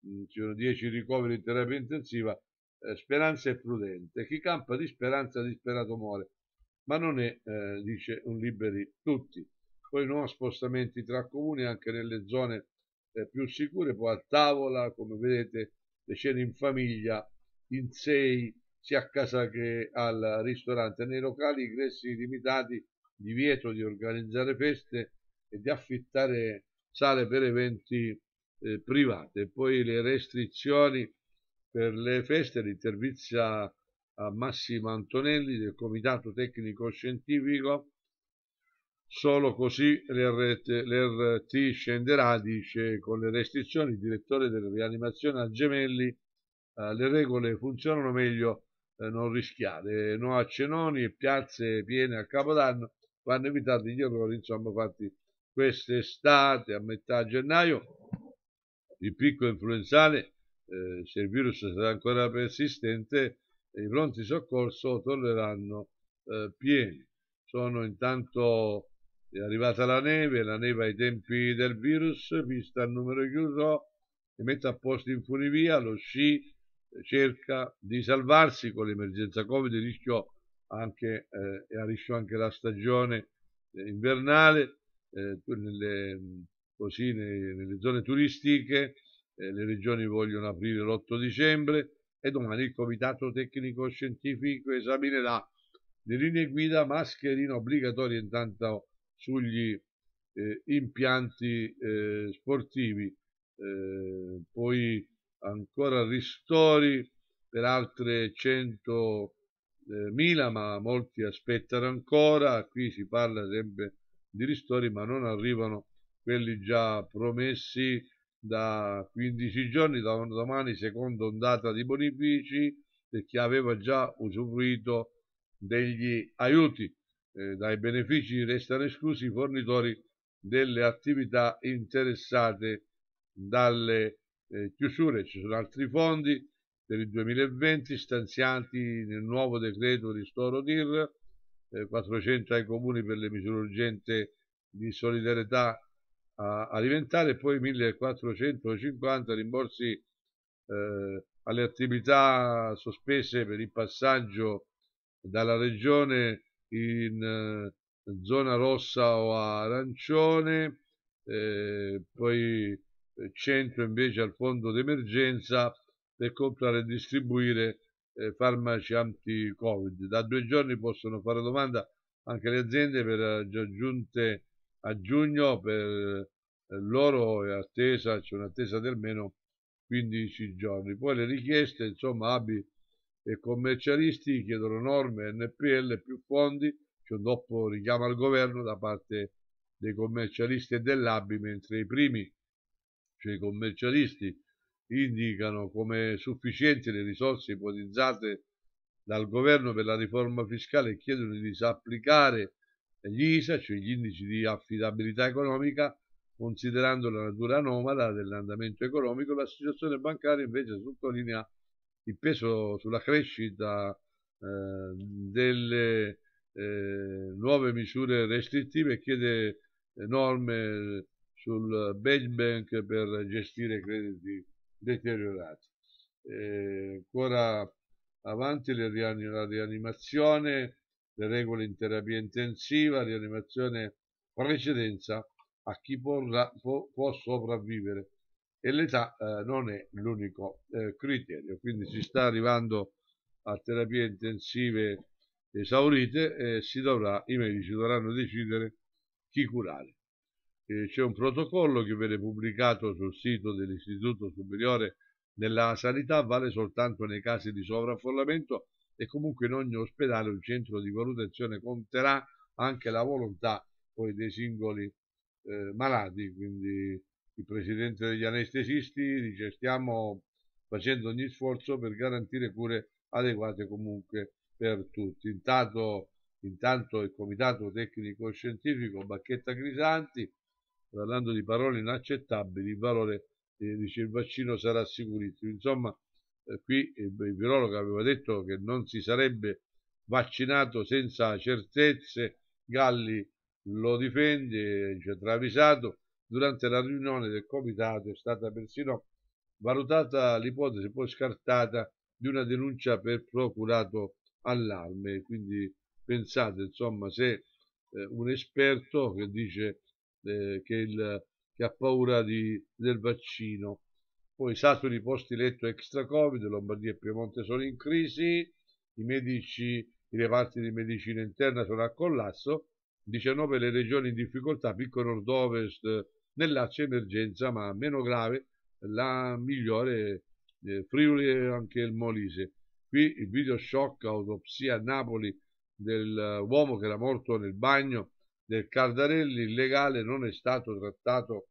mm, ci sono 10 ricoveri in terapia intensiva, eh, speranza è prudente, chi campa di speranza disperato muore, ma non è, eh, dice un liberi tutti. Poi non ha spostamenti tra comuni anche nelle zone eh, più sicure, poi a tavola, come vedete, le cene in famiglia, in sei, sia a casa che al ristorante. Nei locali ingressi limitati, divieto di organizzare feste e di affittare sale per eventi eh, private. Poi le restrizioni per le feste, l'intervista a Massimo Antonelli del Comitato Tecnico Scientifico Solo così l'RT scenderà, dice, con le restrizioni il direttore della rianimazione al Gemelli, eh, le regole funzionano meglio, eh, non rischiare. No a cenoni e piazze piene a Capodanno, vanno evitati gli errori, insomma, fatti quest'estate a metà gennaio. Il picco influenzale, eh, se il virus sarà ancora persistente, i pronti soccorso torneranno eh, pieni sono intanto è arrivata la neve, la neve ai tempi del virus, vista il numero chiuso, e mette a posto in funivia, lo sci cerca di salvarsi con l'emergenza Covid, rischio anche, eh, a rischio anche la stagione eh, invernale, eh, nelle, così, nei, nelle zone turistiche, eh, le regioni vogliono aprire l'8 dicembre e domani il Comitato Tecnico Scientifico esaminerà le linee guida mascherina obbligatorie intanto sugli eh, impianti eh, sportivi, eh, poi ancora ristori per altre 100.000, eh, ma molti aspettano ancora, qui si parla sempre di ristori, ma non arrivano quelli già promessi da 15 giorni, da domani seconda ondata di bonifici, per chi aveva già usufruito degli aiuti eh, dai benefici restano esclusi i fornitori delle attività interessate dalle eh, chiusure. Ci sono altri fondi per il 2020 stanziati nel nuovo decreto ristoro DIR, eh, 400 ai comuni per le misure urgenti di solidarietà alimentare e poi 1450 rimborsi eh, alle attività sospese per il passaggio dalla regione in eh, zona rossa o arancione, eh, poi eh, centro invece al fondo d'emergenza per comprare e distribuire eh, farmaci anti-Covid. Da due giorni possono fare domanda anche le aziende per aggiunte a giugno, per eh, loro è attesa, c'è un'attesa di almeno 15 giorni. Poi le richieste, insomma, ABI e commercialisti chiedono norme NPL più fondi, c'è cioè un doppio richiamo al governo da parte dei commercialisti e dell'ABI, mentre i primi, cioè i commercialisti, indicano come sufficienti le risorse ipotizzate dal governo per la riforma fiscale e chiedono di disapplicare gli ISA, cioè gli indici di affidabilità economica, considerando la natura anomala dell'andamento economico, l'associazione bancaria invece sottolinea il peso sulla crescita eh, delle eh, nuove misure restrittive chiede eh, norme sul bail bank per gestire crediti deteriorati. Eh, ancora avanti rian la rianimazione, le regole in terapia intensiva, rianimazione precedenza a chi porrà, può sopravvivere e l'età eh, non è l'unico eh, criterio, quindi si sta arrivando a terapie intensive esaurite e eh, si dovrà, i medici dovranno decidere chi curare. Eh, c'è un protocollo che viene pubblicato sul sito dell'Istituto Superiore della Sanità, vale soltanto nei casi di sovraffollamento e comunque in ogni ospedale un centro di valutazione conterà anche la volontà poi dei singoli eh, malati, quindi il presidente degli anestesisti dice stiamo facendo ogni sforzo per garantire cure adeguate comunque per tutti. Intanto, intanto il comitato tecnico scientifico Bacchetta Crisanti, parlando di parole inaccettabili, il valore eh, dice il vaccino sarà sicurissimo. Insomma, eh, qui il, il virologo aveva detto che non si sarebbe vaccinato senza certezze, Galli lo difende, ci cioè ha travisato, Durante la riunione del comitato è stata persino valutata l'ipotesi poi scartata di una denuncia per procurato allarme, quindi pensate insomma se eh, un esperto che dice eh, che, il, che, ha paura di, del vaccino, poi saturi posti letto extra Covid, Lombardia e Piemonte sono in crisi, i medici i reparti di medicina interna sono a collasso, 19 le regioni in difficoltà, Piccolo Nord-Ovest, nell'asse emergenza, ma meno grave, la migliore eh, Friuli e anche il Molise. Qui il video shock autopsia a Napoli dell'uomo eh, che era morto nel bagno del Cardarelli, illegale, non è stato trattato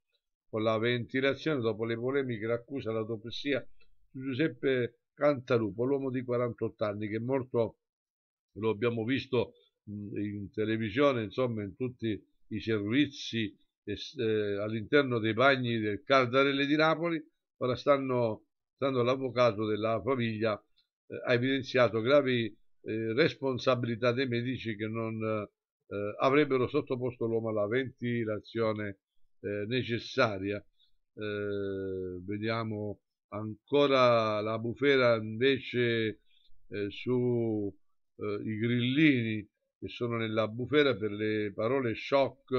con la ventilazione dopo le polemiche l'accusa l'autopsia su Giuseppe Cantalupo, l'uomo di 48 anni che è morto, lo abbiamo visto in televisione, insomma in tutti i servizi eh, all'interno dei bagni del Cardarelle di Napoli, ora stanno, stando all'avvocato della famiglia, eh, ha evidenziato gravi eh, responsabilità dei medici che non eh, avrebbero sottoposto l'uomo alla ventilazione eh, necessaria. vediamo ancora la bufera invece eh, sui eh, grillini che sono nella bufera per le parole shock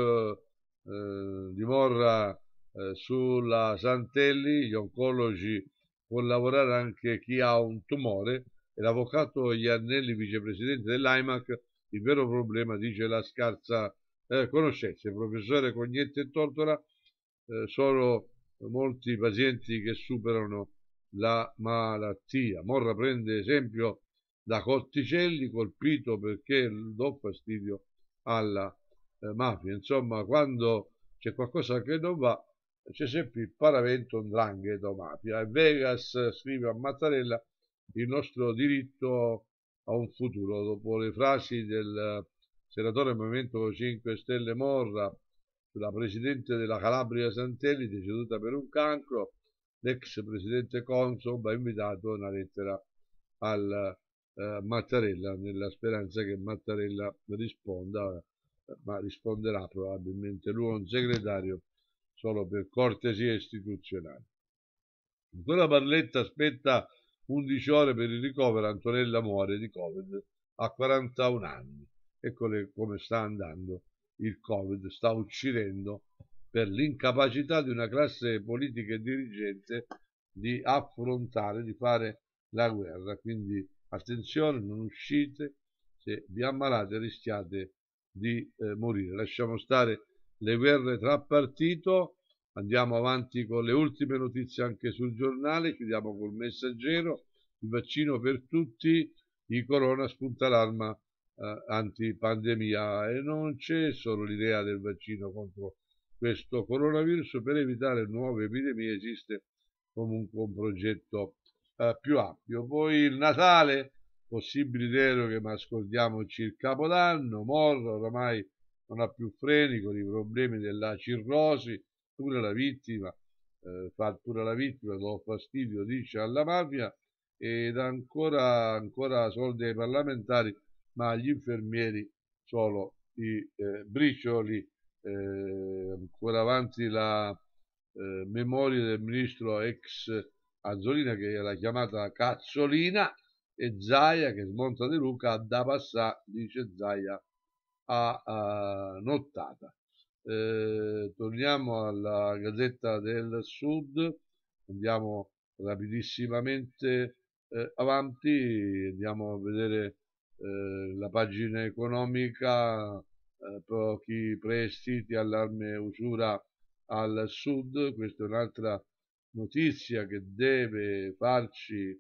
eh, dimora eh, sulla Santelli, gli oncologi può lavorare anche chi ha un tumore e l'avvocato Iannelli, vicepresidente dell'AIMAC, il vero problema, dice, la scarsa eh, conoscenza. Il professore Cognetti e Tortora eh, sono molti pazienti che superano la malattia. Morra prende esempio da Cotticelli, colpito perché do fastidio alla malattia eh, mafie, insomma quando c'è qualcosa che non va c'è sempre il paravento 'ndrangheta mafia e Vegas eh, scrive a Mattarella il nostro diritto a un futuro dopo le frasi del eh, senatore Movimento 5 Stelle Morra la presidente della Calabria Santelli deceduta per un cancro l'ex presidente Consob ha invitato una lettera al eh, Mattarella nella speranza che Mattarella risponda ma risponderà probabilmente lui un segretario solo per cortesia istituzionale. Ancora Barletta aspetta 11 ore per il ricovero, Antonella muore di Covid a 41 anni. Ecco come sta andando il Covid, sta uccidendo per l'incapacità di una classe politica e dirigente di affrontare, di fare la guerra. Quindi attenzione, non uscite, se vi ammalate rischiate di eh, morire. Lasciamo stare le guerre tra partito, andiamo avanti con le ultime notizie anche sul giornale, chiudiamo col messaggero, il vaccino per tutti, i corona spunta l'arma eh, antipandemia e non c'è solo l'idea del vaccino contro questo coronavirus, per evitare nuove epidemie esiste comunque un progetto eh, più ampio. Poi il Natale, possibili deroghe, ma scordiamoci il capodanno, Morro oramai non ha più freni con i problemi della cirrosi, pure la vittima, eh, fattura la vittima, do fastidio, dice alla mafia, ed ancora, ancora soldi ai parlamentari, ma agli infermieri solo i eh, bricioli, eh, ancora avanti la eh, memoria del ministro ex Azzolina che era chiamata Cazzolina, e Zaia che smonta De Luca da passare, dice Zaia, a, a nottata. Eh, torniamo alla Gazzetta del Sud, andiamo rapidissimamente eh, avanti, andiamo a vedere eh, la pagina economica, eh, pochi prestiti, allarme usura al sud, questa è un'altra notizia che deve farci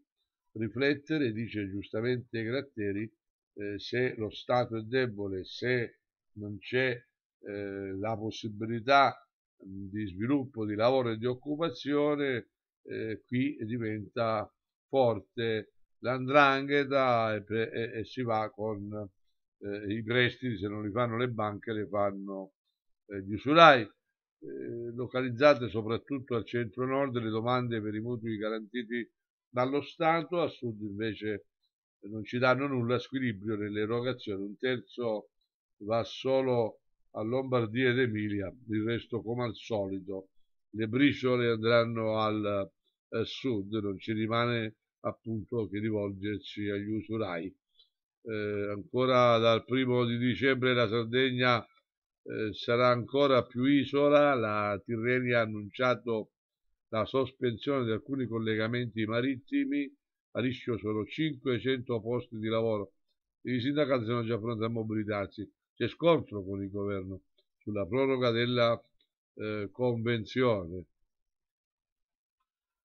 riflettere, dice giustamente Gratteri, eh, se lo Stato è debole, se non c'è eh, la possibilità di sviluppo di lavoro e di occupazione, eh, qui diventa forte l'andrangheta e, e, e si va con eh, i prestiti, se non li fanno le banche, li fanno eh, gli usurai. Eh, localizzate soprattutto al centro-nord le domande per i mutui garantiti dallo Stato, al Sud invece eh, non ci danno nulla, squilibrio nelle erogazioni, un terzo va solo a Lombardia ed Emilia, il resto come al solito, le briciole andranno al, al eh, Sud, non ci rimane appunto che rivolgersi agli usurai. Eh, ancora dal primo di dicembre la Sardegna eh, sarà ancora più isola, la Tirrenia ha annunciato la sospensione di alcuni collegamenti marittimi, a rischio sono 500 posti di lavoro. I sindacati sono già pronti a mobilitarsi. C'è scontro con il governo sulla proroga della eh, convenzione.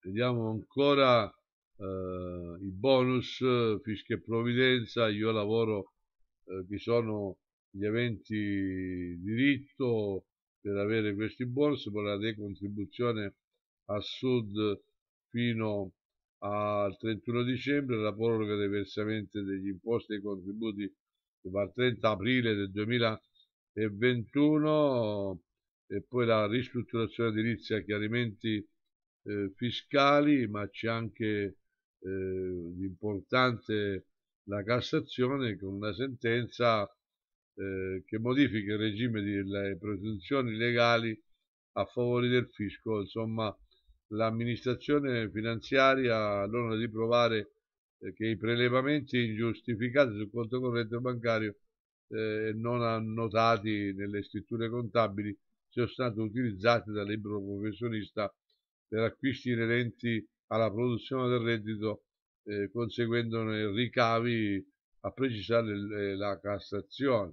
Vediamo ancora eh, i bonus, fischio e provvidenza, io lavoro, eh, sono gli eventi diritto per avere questi bonus, per la decontribuzione a sud fino al 31 dicembre, la proroga dei versamenti degli imposti e dei contributi dal 30 aprile del 2021 e poi la ristrutturazione edilizia, chiarimenti eh, fiscali, ma c'è anche eh, l'importante la Cassazione con una sentenza eh, che modifica il regime delle presunzioni legali a favore del fisco, insomma l'amministrazione finanziaria ha l'onere di provare eh, che i prelevamenti ingiustificati sul conto corrente bancario eh, non annotati nelle scritture contabili siano stati utilizzati dal libro professionista per acquisti inerenti alla produzione del reddito, eh, conseguendone ricavi a precisare eh, la Cassazione.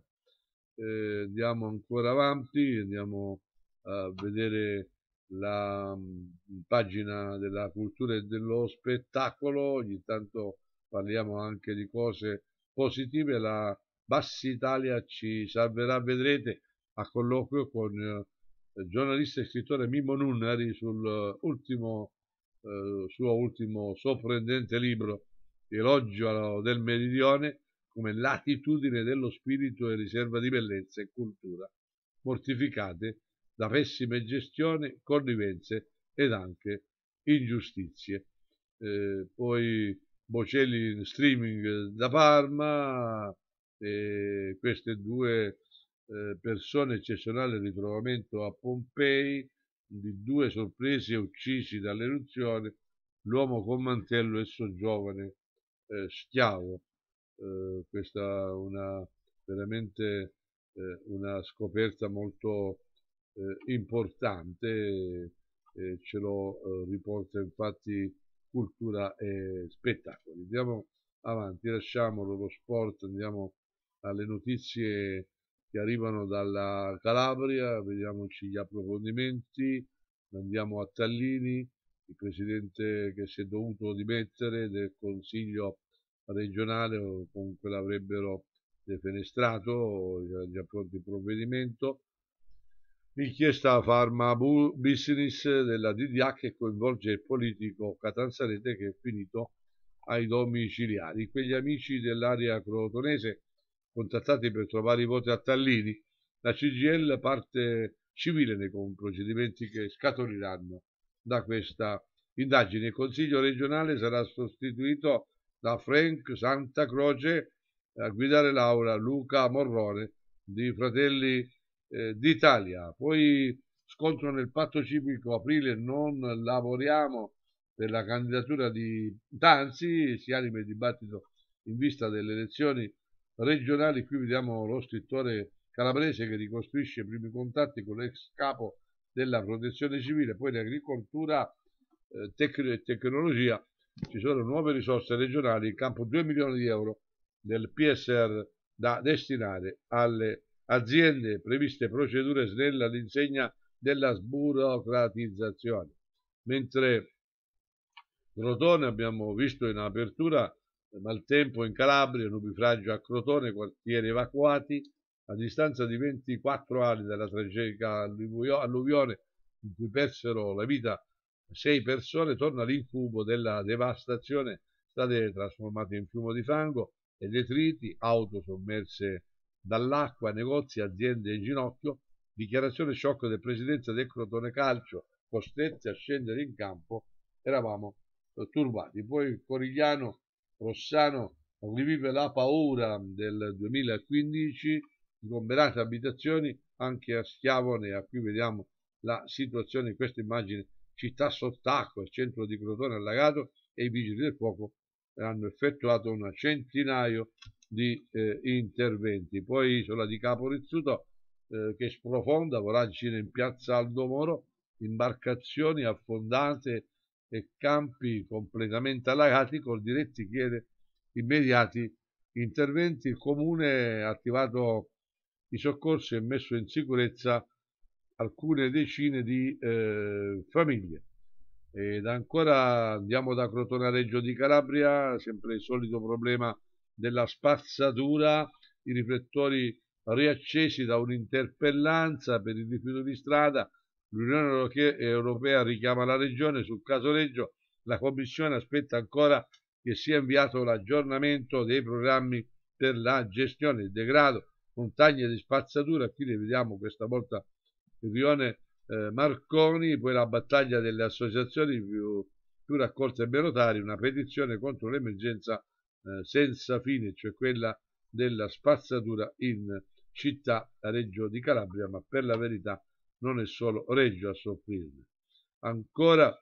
Eh, andiamo ancora avanti, andiamo a vedere la mm, pagina della cultura e dello spettacolo, ogni tanto parliamo anche di cose positive, la Bassi Italia ci salverà, vedrete, a colloquio con il eh, giornalista e scrittore Mimmo Nunnari sul eh, ultimo, eh, suo ultimo sorprendente libro, Elogio del Meridione, come latitudine dello spirito e riserva di bellezza e cultura, mortificate da pessime gestioni, connivenze ed anche ingiustizie. Eh, poi Bocelli in streaming da Parma, e queste due eh, persone eccezionali ritrovamento a Pompei di due sorpresi uccisi dall'eruzione, l'uomo con mantello e il suo giovane eh, schiavo. Eh, questa è una veramente eh, una scoperta molto eh, importante, eh, eh ce lo eh, riporta infatti cultura e spettacoli. Andiamo avanti, lasciamo lo sport, andiamo alle notizie che arrivano dalla Calabria, vediamoci gli approfondimenti, andiamo a Tallini, il presidente che si è dovuto dimettere del Consiglio regionale o comunque l'avrebbero defenestrato, era già pronto il provvedimento, L'inchiesta Pharma Business della DDA che coinvolge il politico Catanzarete che è finito ai domiciliari. Quegli amici dell'area crotonese contattati per trovare i voti a Tallini, la CGL parte civile nei procedimenti che scaturiranno da questa indagine. Il Consiglio regionale sarà sostituito da Frank Santa Croce a guidare l'aula Luca Morrone di Fratelli eh, d'Italia. Poi scontro nel patto civico aprile, non lavoriamo per la candidatura di Tanzi, si anima il dibattito in vista delle elezioni regionali. Qui vediamo lo scrittore calabrese che ricostruisce i primi contatti con l'ex capo della protezione civile, poi l'agricoltura eh, tec e tecnologia. Ci sono nuove risorse regionali in campo 2 milioni di euro del PSR da destinare alle aziende previste procedure snelle all'insegna della sburocratizzazione. Mentre Crotone abbiamo visto in apertura eh, maltempo in Calabria, nubifragio a Crotone, quartieri evacuati, a distanza di 24 anni dalla tragica alluvione in cui persero la vita sei persone, torna l'incubo della devastazione, state trasformate in fiumo di fango e detriti, auto sommerse dall'acqua, negozi, aziende in ginocchio, dichiarazione sciocca del presidenza del Crotone Calcio, costretti a scendere in campo, eravamo eh, turbati. Poi Corigliano, Rossano rivive la paura del 2015, sgomberate abitazioni anche a Schiavone, a cui vediamo la situazione in questa immagine, città sott'acqua, il centro di Crotone allagato e i vigili del fuoco hanno effettuato una centinaio di eh, interventi. Poi Isola di Capo Rizzuto eh, che sprofonda, voragine in piazza Aldo Moro, imbarcazioni affondate e campi completamente allagati con diretti chiede immediati interventi. Il comune ha attivato i soccorsi e messo in sicurezza alcune decine di eh, famiglie. Ed ancora andiamo da Crotone a Reggio di Calabria, sempre il solito problema della spazzatura, i riflettori riaccesi da un'interpellanza per il rifiuto di strada, l'Unione Europea richiama la Regione sul caso Reggio, la Commissione aspetta ancora che sia inviato l'aggiornamento dei programmi per la gestione del degrado, montagne di spazzatura, qui le vediamo questa volta il rione eh, Marconi, poi la battaglia delle associazioni più, più raccolte e benotari, una petizione contro l'emergenza eh, senza fine, cioè quella della spazzatura in città Reggio di Calabria, ma per la verità non è solo Reggio a soffrirne. Ancora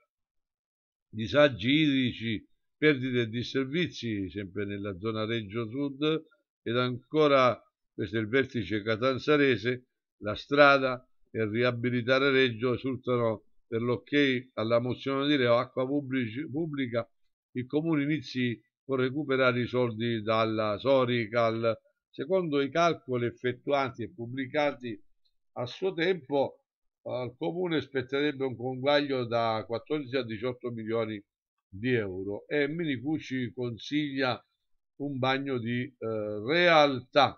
disagi idrici, perdite di servizi, sempre nella zona Reggio Sud, ed ancora, questo è il vertice catanzarese, la strada e riabilitare Reggio risultano per l'ok alla mozione di Leo Acqua Pubblica, il Comune inizi può recuperare i soldi dalla Sorical. Secondo i calcoli effettuati e pubblicati a suo tempo, al comune spetterebbe un conguaglio da 14 a 18 milioni di euro e Minicucci consiglia un bagno di eh, realtà.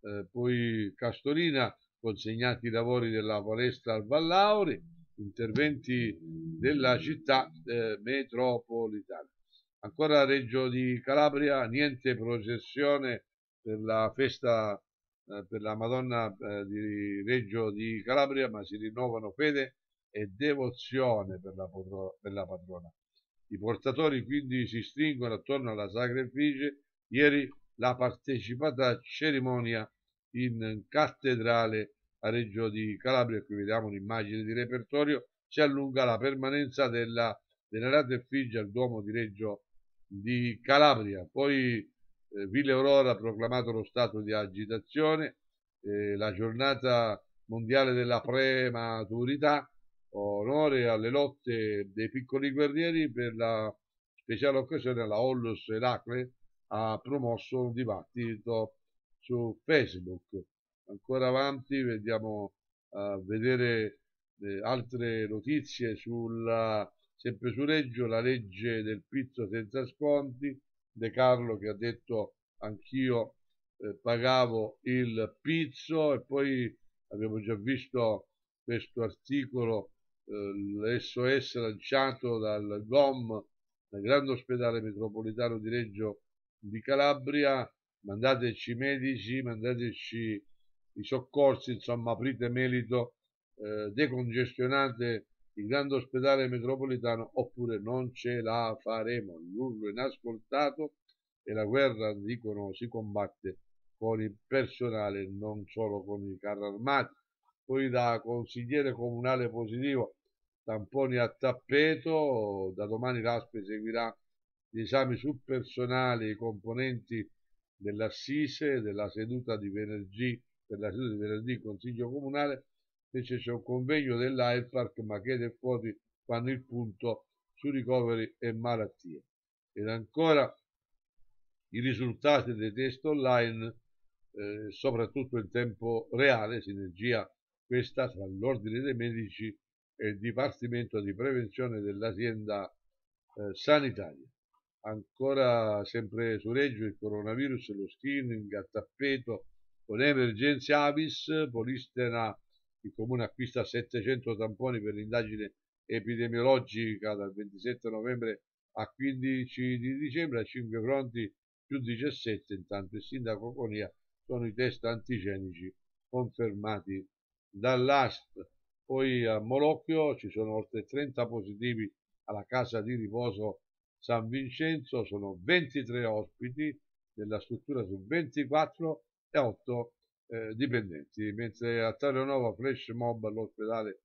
Eh, poi Castorina consegnati i lavori della palestra al Vallauri, interventi della città eh, metropolitana. Ancora a Reggio di Calabria, niente processione per la festa eh, per la Madonna eh, di Reggio di Calabria, ma si rinnovano fede e devozione per la, potro, per la patrona. I portatori quindi si stringono attorno alla sacrifice ieri la partecipata cerimonia in cattedrale a Reggio di Calabria, qui vediamo un'immagine di repertorio, si allunga la permanenza della venerata effigie al Duomo di Reggio di Calabria, poi eh, Ville Aurora ha proclamato lo stato di agitazione, eh, la giornata mondiale della prematurità, onore alle lotte dei piccoli guerrieri per la speciale occasione la Ollus Eracle ha promosso un dibattito su Facebook. Ancora avanti vediamo a eh, vedere eh, altre notizie sulla sempre su Reggio, la legge del pizzo senza sconti, De Carlo che ha detto anch'io eh, pagavo il pizzo e poi abbiamo già visto questo articolo eh, l'SOS lanciato dal GOM, dal grande ospedale metropolitano di Reggio di Calabria, mandateci i medici, mandateci i soccorsi, insomma aprite melito, eh, decongestionate il grande ospedale metropolitano oppure non ce la faremo. L'urlo inascoltato e la guerra, dicono, si combatte con il personale, non solo con i carri armati. Poi da consigliere comunale positivo, tamponi a tappeto, da domani l'ASPE seguirà gli esami sul personale, i componenti dell'assise, della seduta di venerdì, per la seduta di venerdì Consiglio Comunale, invece c'è un convegno dell'AIFAC ma chiede fuori fanno il punto su ricoveri e malattie. Ed ancora i risultati dei test online, eh, soprattutto in tempo reale, sinergia questa tra l'Ordine dei Medici e il Dipartimento di Prevenzione dell'azienda eh, sanitaria. Ancora sempre su Reggio il coronavirus, lo screening a tappeto con emergenza avis, Polistena il comune acquista 700 tamponi per l'indagine epidemiologica dal 27 novembre a 15 di dicembre, a 5 pronti più 17, intanto il sindaco Conia sono i test antigenici confermati dall'AST. Poi a Molocchio ci sono oltre 30 positivi alla casa di riposo San Vincenzo, sono 23 ospiti della struttura su 24 e 8 eh, dipendenti, mentre a Taranova Fresh Mob all'ospedale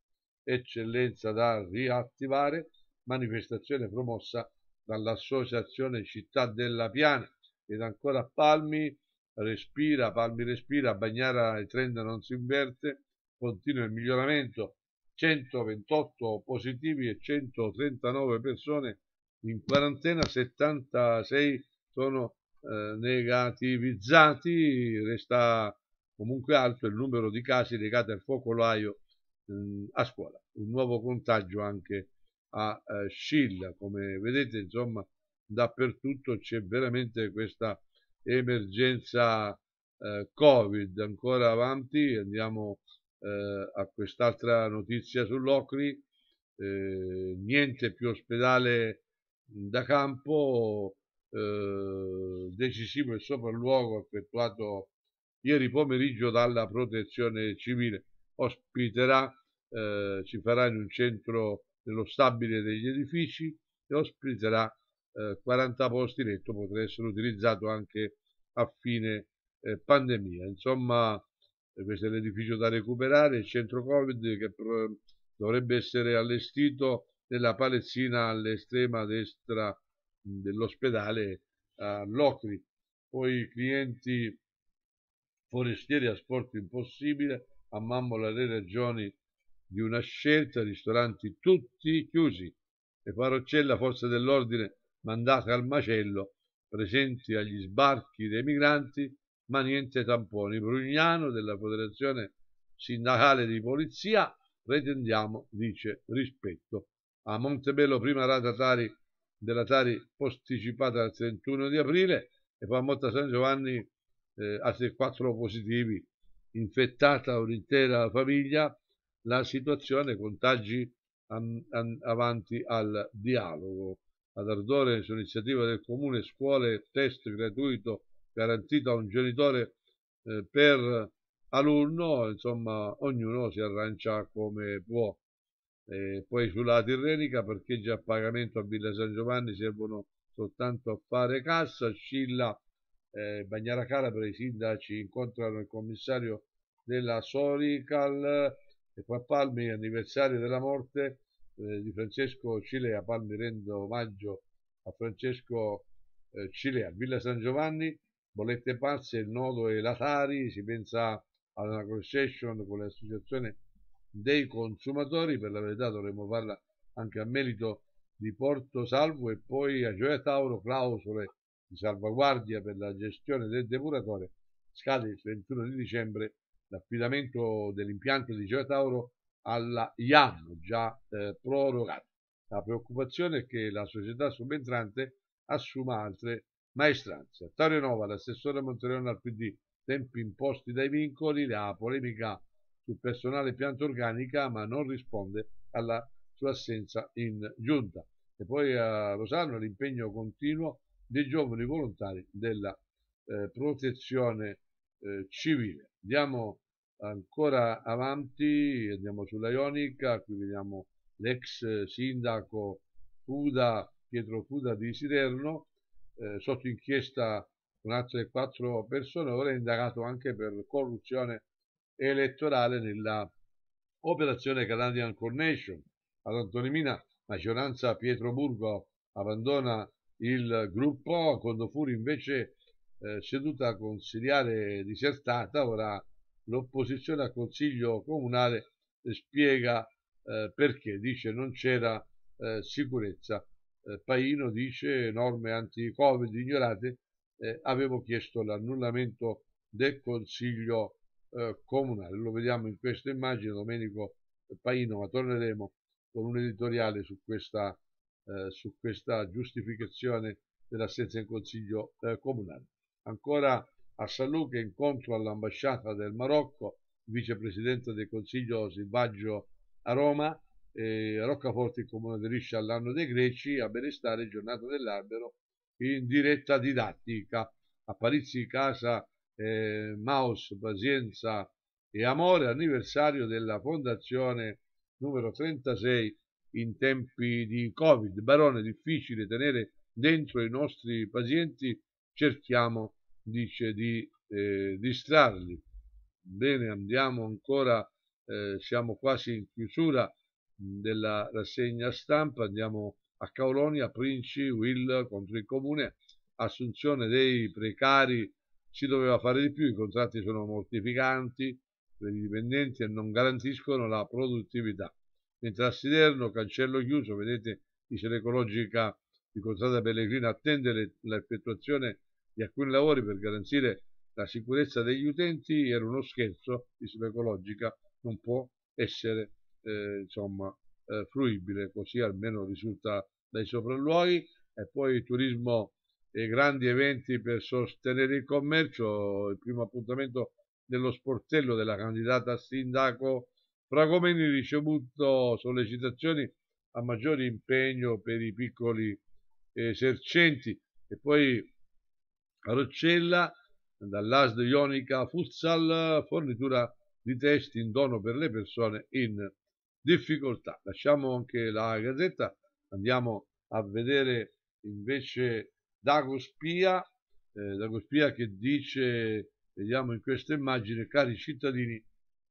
Eccellenza da riattivare, manifestazione promossa dall'Associazione Città della Piana ed ancora Palmi respira, Palmi respira, Bagnara e trend non si inverte, continua il miglioramento, 128 positivi e 139 persone in quarantena, 76 sono eh, negativizzati, resta Comunque alto il numero di casi legati al focolaio ehm, a scuola. Un nuovo contagio anche a eh, Scilla. Come vedete, insomma, dappertutto c'è veramente questa emergenza eh, Covid ancora avanti. Andiamo eh, a quest'altra notizia sull'Ocri. Eh, niente più ospedale da campo, eh, decisivo il sopralluogo effettuato ieri pomeriggio dalla protezione civile. Ospiterà, eh, ci farà in un centro dello stabile degli edifici e ospiterà eh, 40 posti letto, potrà essere utilizzato anche a fine eh, pandemia. Insomma, questo è l'edificio da recuperare, il centro Covid che dovrebbe essere allestito nella palazzina all'estrema destra mm, dell'ospedale a Locri. Poi i clienti Forestieri a Sport Impossibile, a Mammola le ragioni di una scelta, ristoranti tutti chiusi e Parroccella, forze dell'ordine mandate al macello, presenti agli sbarchi dei migranti, ma niente tamponi. Brugnano della Federazione Sindacale di Polizia, pretendiamo, dice, rispetto. A Montebello prima rata Tari della Tari posticipata al 31 di aprile e poi a Motta San Giovanni eh, altri quattro positivi, infettata un'intera famiglia, la situazione contagi an, an, avanti al dialogo. Ad Ardore, sull'iniziativa del comune, scuole, test gratuito garantito a un genitore eh, per alunno, insomma, ognuno si arrancia come può. Eh, poi sulla Tirrenica, parcheggi a pagamento a Villa San Giovanni servono soltanto a fare cassa, Scilla eh, Bagnara Calabria, i sindaci incontrano il commissario della Sorical e eh, qua a Palmi, anniversario della morte eh, di Francesco Cilea. Palmi rende omaggio a Francesco eh, Cilea. Villa San Giovanni, bollette pazze, il nodo e l'Atari, si pensa ad una concession con l'associazione dei consumatori, per la verità dovremmo farla anche a merito di Porto Salvo e poi a Gioia Tauro, clausole di salvaguardia per la gestione del depuratore scade il 31 di dicembre l'affidamento dell'impianto di Giotauro alla IAM già eh, prorogato. La preoccupazione è che la società subentrante assuma altre maestranze. A Nova, l'assessore Monterone al PD, tempi imposti dai vincoli, la polemica sul personale pianta organica, ma non risponde alla sua assenza in giunta. E poi a Rosano l'impegno continuo dei giovani volontari della eh, protezione eh, civile. Andiamo ancora avanti, andiamo sulla Ionica, qui vediamo l'ex sindaco Fuda, Pietro Fuda di Siderno, eh, sotto inchiesta con altre quattro persone, ora è indagato anche per corruzione elettorale nella operazione Canadian Cornation. Ad Antonimina, maggioranza Pietroburgo abbandona il gruppo, quando fu invece eh, seduta consigliare disertata, ora l'opposizione al consiglio comunale spiega eh, perché, dice non c'era eh, sicurezza. Eh, Paino dice norme anti-Covid ignorate, eh, avevo chiesto l'annullamento del consiglio eh, comunale. Lo vediamo in questa immagine, Domenico Paino, ma torneremo con un editoriale su questa eh, su questa giustificazione dell'assenza in consiglio eh, comunale. Ancora a San Luca incontro all'ambasciata del Marocco, vicepresidente del Consiglio Silvaggio a Roma, eh, Roccaforte comune aderisce all'anno dei greci, a benestare giornata dell'albero in diretta didattica. A Parizzi Casa eh, Maus, Pazienza e Amore, anniversario della fondazione numero 36 in tempi di Covid. Barone, è difficile tenere dentro i nostri pazienti, cerchiamo, dice, di eh, distrarli. Bene, andiamo ancora, eh, siamo quasi in chiusura mm, della rassegna stampa, andiamo a Caolonia, Princi, Will contro il comune, assunzione dei precari, si doveva fare di più, i contratti sono mortificanti per i dipendenti e non garantiscono la produttività nel trassiderno, cancello chiuso, vedete dice l'ecologica di Contrada Pellegrina attende l'effettuazione di alcuni lavori per garantire la sicurezza degli utenti, era uno scherzo, dice l'ecologica, non può essere eh, insomma, eh, fruibile, così almeno risulta dai sopralluoghi e poi il turismo e grandi eventi per sostenere il commercio, il primo appuntamento dello sportello della candidata sindaco Fragomeni ricevuto sollecitazioni a maggiore impegno per i piccoli esercenti e poi Roccella dall'ASD Ionica Futsal fornitura di testi in dono per le persone in difficoltà. Lasciamo anche la gazzetta, andiamo a vedere invece Dago Spia, eh, Dago Spia che dice, vediamo in questa immagine, cari cittadini,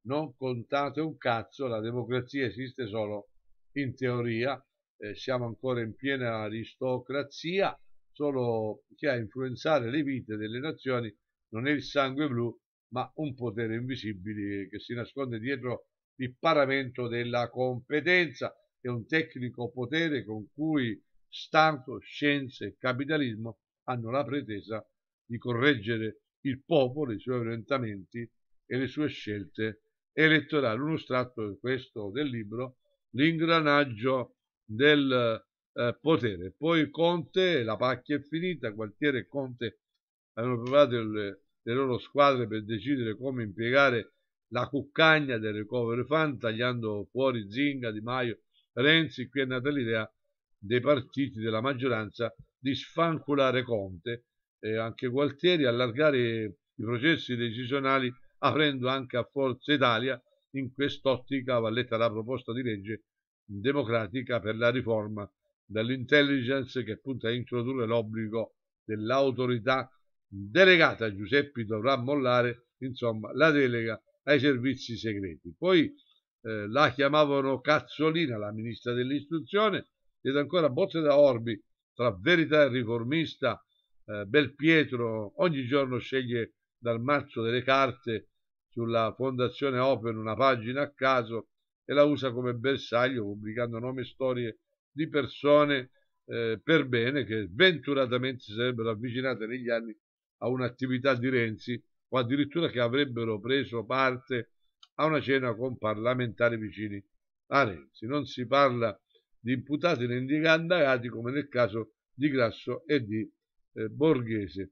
non contate un cazzo, la democrazia esiste solo in teoria, eh, siamo ancora in piena aristocrazia, solo che a influenzare le vite delle nazioni non è il sangue blu, ma un potere invisibile che si nasconde dietro il paramento della competenza e un tecnico potere con cui Stato, scienze e capitalismo hanno la pretesa di correggere il popolo, i suoi orientamenti e le sue scelte elettorale. Uno strato questo del libro, l'ingranaggio del eh, potere. Poi Conte, la pacchia è finita, Gualtieri e Conte hanno preparato il, le loro squadre per decidere come impiegare la cuccagna del recovery fund, tagliando fuori Zinga, Di Maio, Renzi, qui è nata l'idea dei partiti della maggioranza di sfanculare Conte e anche Gualtieri, allargare i processi decisionali aprendo anche a Forza Italia in quest'ottica valletta la proposta di legge democratica per la riforma dell'intelligence che punta a introdurre l'obbligo dell'autorità delegata. Giuseppi dovrà mollare, insomma, la delega ai servizi segreti. Poi eh, la chiamavano Cazzolina, la ministra dell'istruzione, ed ancora botte da Orbi tra verità e riformista. Eh, Belpietro ogni giorno sceglie dal mazzo delle carte sulla Fondazione Open una pagina a caso e la usa come bersaglio pubblicando nomi e storie di persone eh, per bene che venturatamente si sarebbero avvicinate negli anni a un'attività di Renzi o addirittura che avrebbero preso parte a una cena con parlamentari vicini a Renzi. Non si parla di imputati né di indagati come nel caso di Grasso e di eh, Borghese.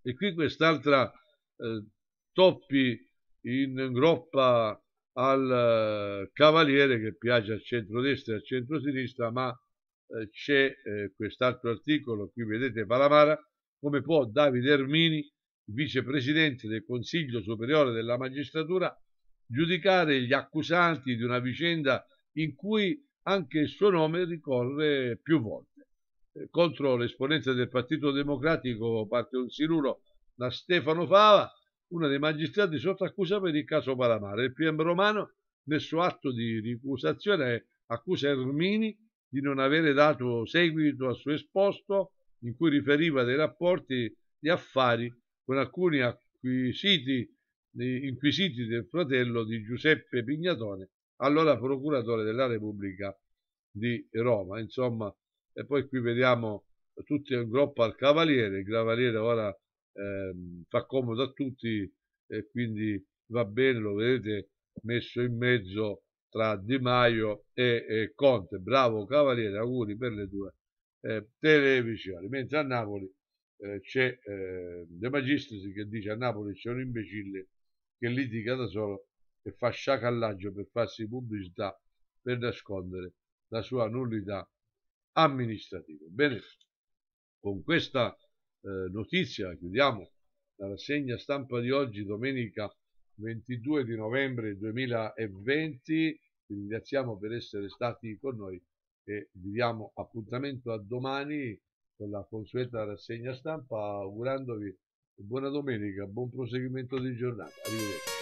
E qui quest'altra eh, Toppi in groppa al eh, Cavaliere che piace al centro-destra e al centro-sinistra, ma eh, c'è eh, quest'altro articolo, qui vedete Palamara, come può Davide Ermini, vicepresidente del Consiglio Superiore della Magistratura, giudicare gli accusanti di una vicenda in cui anche il suo nome ricorre più volte. contro l'esponente del Partito Democratico parte un siluro da Stefano Fava, uno dei magistrati sotto accusa per il caso Palamara. Il PM romano messo atto di ricusazione accusa Ermini di non avere dato seguito al suo esposto in cui riferiva dei rapporti di affari con alcuni acquisiti, inquisiti del fratello di Giuseppe Pignatone, allora procuratore della Repubblica di Roma. Insomma, e poi qui vediamo tutti in groppa al Cavaliere, il Cavaliere ora eh, fa comodo a tutti e quindi va bene, lo vedete messo in mezzo tra Di Maio e, e Conte. Bravo Cavaliere, auguri per le tue eh, televisioni. Mentre a Napoli eh, c'è ehm, De Magistris che dice a Napoli c'è un imbecille che litiga da solo e fa sciacallaggio per farsi pubblicità per nascondere la sua nullità amministrativa. Bene, con questa eh, notizia, chiudiamo la rassegna stampa di oggi, domenica 22 di novembre 2020. Vi ringraziamo per essere stati con noi e vi diamo appuntamento a domani con la consueta rassegna stampa, augurandovi buona domenica, buon proseguimento di giornata. Arrivederci.